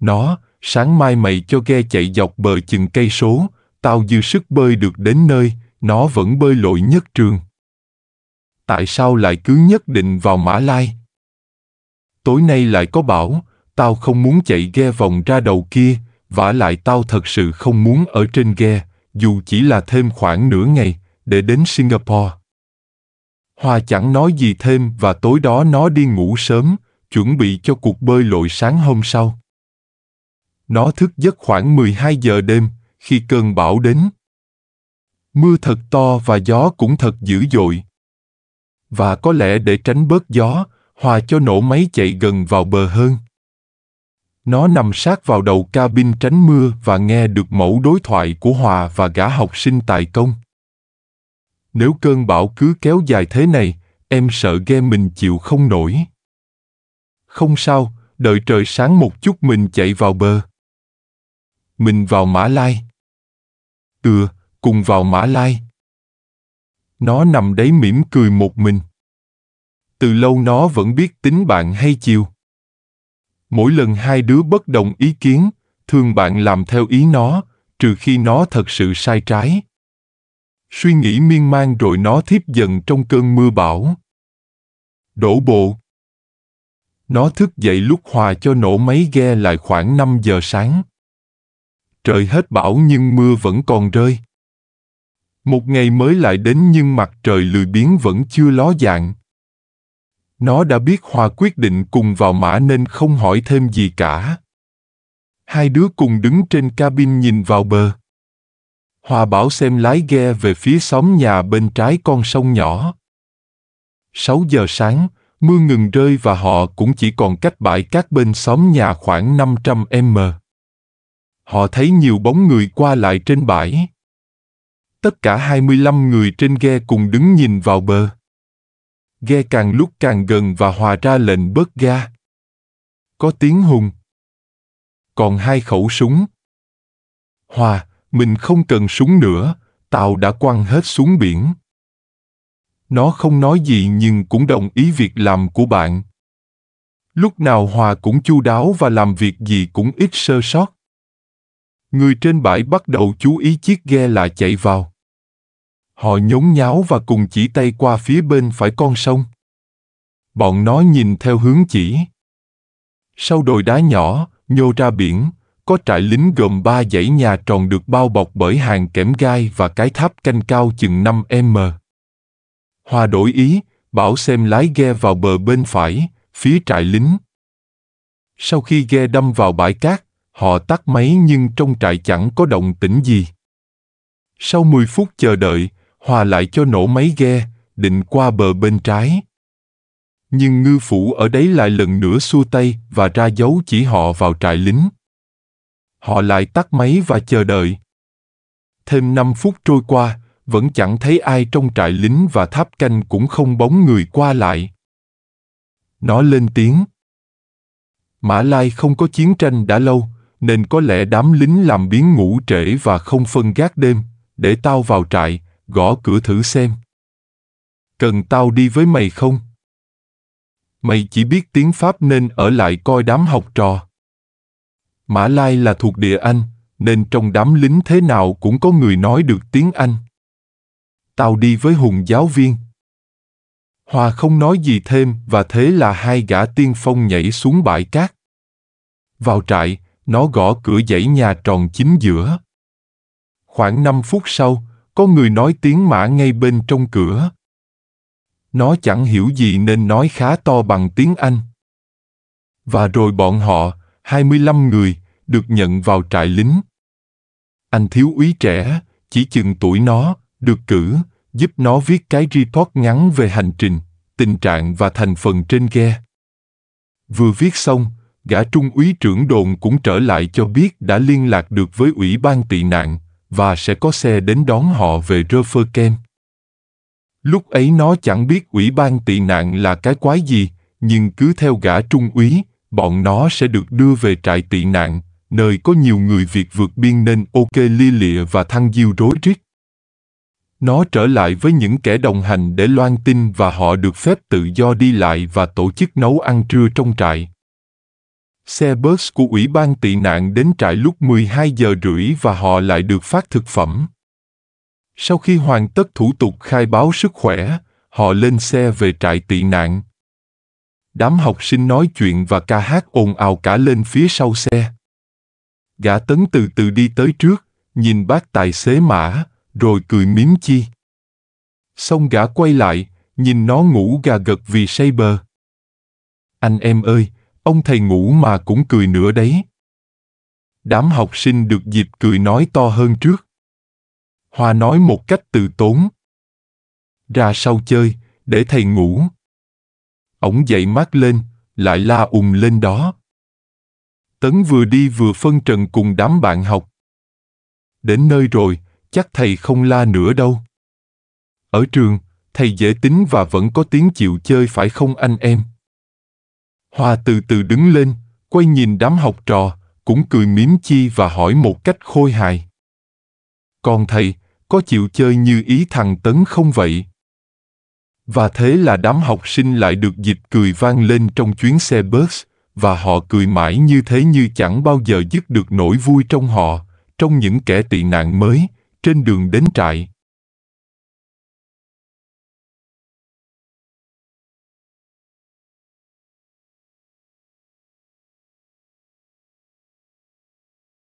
S1: Nó, sáng mai mày cho ghe chạy dọc bờ chừng cây số, tao dư sức bơi được đến nơi, nó vẫn bơi lội nhất trường. Tại sao lại cứ nhất định vào Mã Lai? Tối nay lại có bảo, tao không muốn chạy ghe vòng ra đầu kia, vả lại tao thật sự không muốn ở trên ghe, dù chỉ là thêm khoảng nửa ngày, để đến Singapore. Hoa chẳng nói gì thêm và tối đó nó đi ngủ sớm, chuẩn bị cho cuộc bơi lội sáng hôm sau. Nó thức giấc khoảng 12 giờ đêm, khi cơn bão đến. Mưa thật to và gió cũng thật dữ dội. Và có lẽ để tránh bớt gió, Hòa cho nổ máy chạy gần vào bờ hơn. Nó nằm sát vào đầu cabin tránh mưa và nghe được mẫu đối thoại của Hòa và gã học sinh tài công. Nếu cơn bão cứ kéo dài thế này, em sợ game mình chịu không nổi. Không sao, đợi trời sáng một chút mình chạy vào bờ. Mình vào Mã Lai. Ừ, cùng vào Mã Lai. Nó nằm đấy mỉm cười một mình. Từ lâu nó vẫn biết tính bạn hay chiều. Mỗi lần hai đứa bất đồng ý kiến, thường bạn làm theo ý nó, trừ khi nó thật sự sai trái suy nghĩ miên man rồi nó thiếp dần trong cơn mưa bão. Đổ bộ Nó thức dậy lúc hòa cho nổ máy ghe lại khoảng 5 giờ sáng. Trời hết bão nhưng mưa vẫn còn rơi. Một ngày mới lại đến nhưng mặt trời lười biến vẫn chưa ló dạng. Nó đã biết Hòa quyết định cùng vào mã nên không hỏi thêm gì cả. Hai đứa cùng đứng trên cabin nhìn vào bờ. Hòa Bảo xem lái ghe về phía xóm nhà bên trái con sông nhỏ. 6 giờ sáng, mưa ngừng rơi và họ cũng chỉ còn cách bãi cát bên xóm nhà khoảng 500 m. Họ thấy nhiều bóng người qua lại trên bãi. Tất cả 25 người trên ghe cùng đứng nhìn vào bờ. Ghe càng lúc càng gần và hòa ra lệnh bớt ga. Có tiếng hùng. Còn hai khẩu súng. Hòa, mình không cần súng nữa, tao đã quăng hết xuống biển. Nó không nói gì nhưng cũng đồng ý việc làm của bạn. Lúc nào Hòa cũng chu đáo và làm việc gì cũng ít sơ sót. Người trên bãi bắt đầu chú ý chiếc ghe là chạy vào. Họ nhốn nháo và cùng chỉ tay qua phía bên phải con sông. Bọn nó nhìn theo hướng chỉ. Sau đồi đá nhỏ, nhô ra biển, có trại lính gồm ba dãy nhà tròn được bao bọc bởi hàng kẽm gai và cái tháp canh cao chừng 5 m. Hòa đổi ý, bảo xem lái ghe vào bờ bên phải, phía trại lính. Sau khi ghe đâm vào bãi cát, họ tắt máy nhưng trong trại chẳng có động tĩnh gì. Sau 10 phút chờ đợi, Hòa lại cho nổ máy ghe, định qua bờ bên trái. Nhưng ngư phủ ở đấy lại lần nữa xua tay và ra dấu chỉ họ vào trại lính họ lại tắt máy và chờ đợi. Thêm 5 phút trôi qua, vẫn chẳng thấy ai trong trại lính và tháp canh cũng không bóng người qua lại. Nó lên tiếng. Mã Lai không có chiến tranh đã lâu, nên có lẽ đám lính làm biến ngủ trễ và không phân gác đêm, để tao vào trại, gõ cửa thử xem. Cần tao đi với mày không? Mày chỉ biết tiếng Pháp nên ở lại coi đám học trò. Mã Lai là thuộc địa Anh, nên trong đám lính thế nào cũng có người nói được tiếng Anh. Tao đi với Hùng giáo viên. Hòa không nói gì thêm và thế là hai gã tiên phong nhảy xuống bãi cát. Vào trại, nó gõ cửa dãy nhà tròn chính giữa. Khoảng 5 phút sau, có người nói tiếng mã ngay bên trong cửa. Nó chẳng hiểu gì nên nói khá to bằng tiếng Anh. Và rồi bọn họ, 25 người, được nhận vào trại lính. Anh thiếu úy trẻ, chỉ chừng tuổi nó, được cử, giúp nó viết cái report ngắn về hành trình, tình trạng và thành phần trên ghe. Vừa viết xong, gã trung úy trưởng đồn cũng trở lại cho biết đã liên lạc được với ủy ban tị nạn và sẽ có xe đến đón họ về Rotherkem. Lúc ấy nó chẳng biết ủy ban tị nạn là cái quái gì, nhưng cứ theo gã trung úy, bọn nó sẽ được đưa về trại tị nạn, nơi có nhiều người Việt vượt biên nên ok lia lịa và thăng diêu rối rít. Nó trở lại với những kẻ đồng hành để loan tin và họ được phép tự do đi lại và tổ chức nấu ăn trưa trong trại. Xe bus của Ủy ban tị nạn đến trại lúc 12 giờ rưỡi và họ lại được phát thực phẩm. Sau khi hoàn tất thủ tục khai báo sức khỏe, họ lên xe về trại tị nạn đám học sinh nói chuyện và ca hát ồn ào cả lên phía sau xe. Gã tấn từ từ đi tới trước, nhìn bác tài xế mã, rồi cười mím chi. Xong gã quay lại, nhìn nó ngủ gà gật vì say bờ. Anh em ơi, ông thầy ngủ mà cũng cười nữa đấy. Đám học sinh được dịp cười nói to hơn trước. Hoa nói một cách từ tốn. Ra sau chơi, để thầy ngủ ổng dậy mát lên, lại la ùm lên đó. Tấn vừa đi vừa phân trần cùng đám bạn học. Đến nơi rồi, chắc thầy không la nữa đâu. Ở trường, thầy dễ tính và vẫn có tiếng chịu chơi phải không anh em? Hoa từ từ đứng lên, quay nhìn đám học trò, cũng cười mím chi và hỏi một cách khôi hài. Còn thầy, có chịu chơi như ý thằng Tấn không vậy? Và thế là đám học sinh lại được dịch cười vang lên trong chuyến xe bus, và họ cười mãi như thế như chẳng bao giờ dứt được nỗi vui trong họ, trong những kẻ tị nạn mới, trên đường đến trại.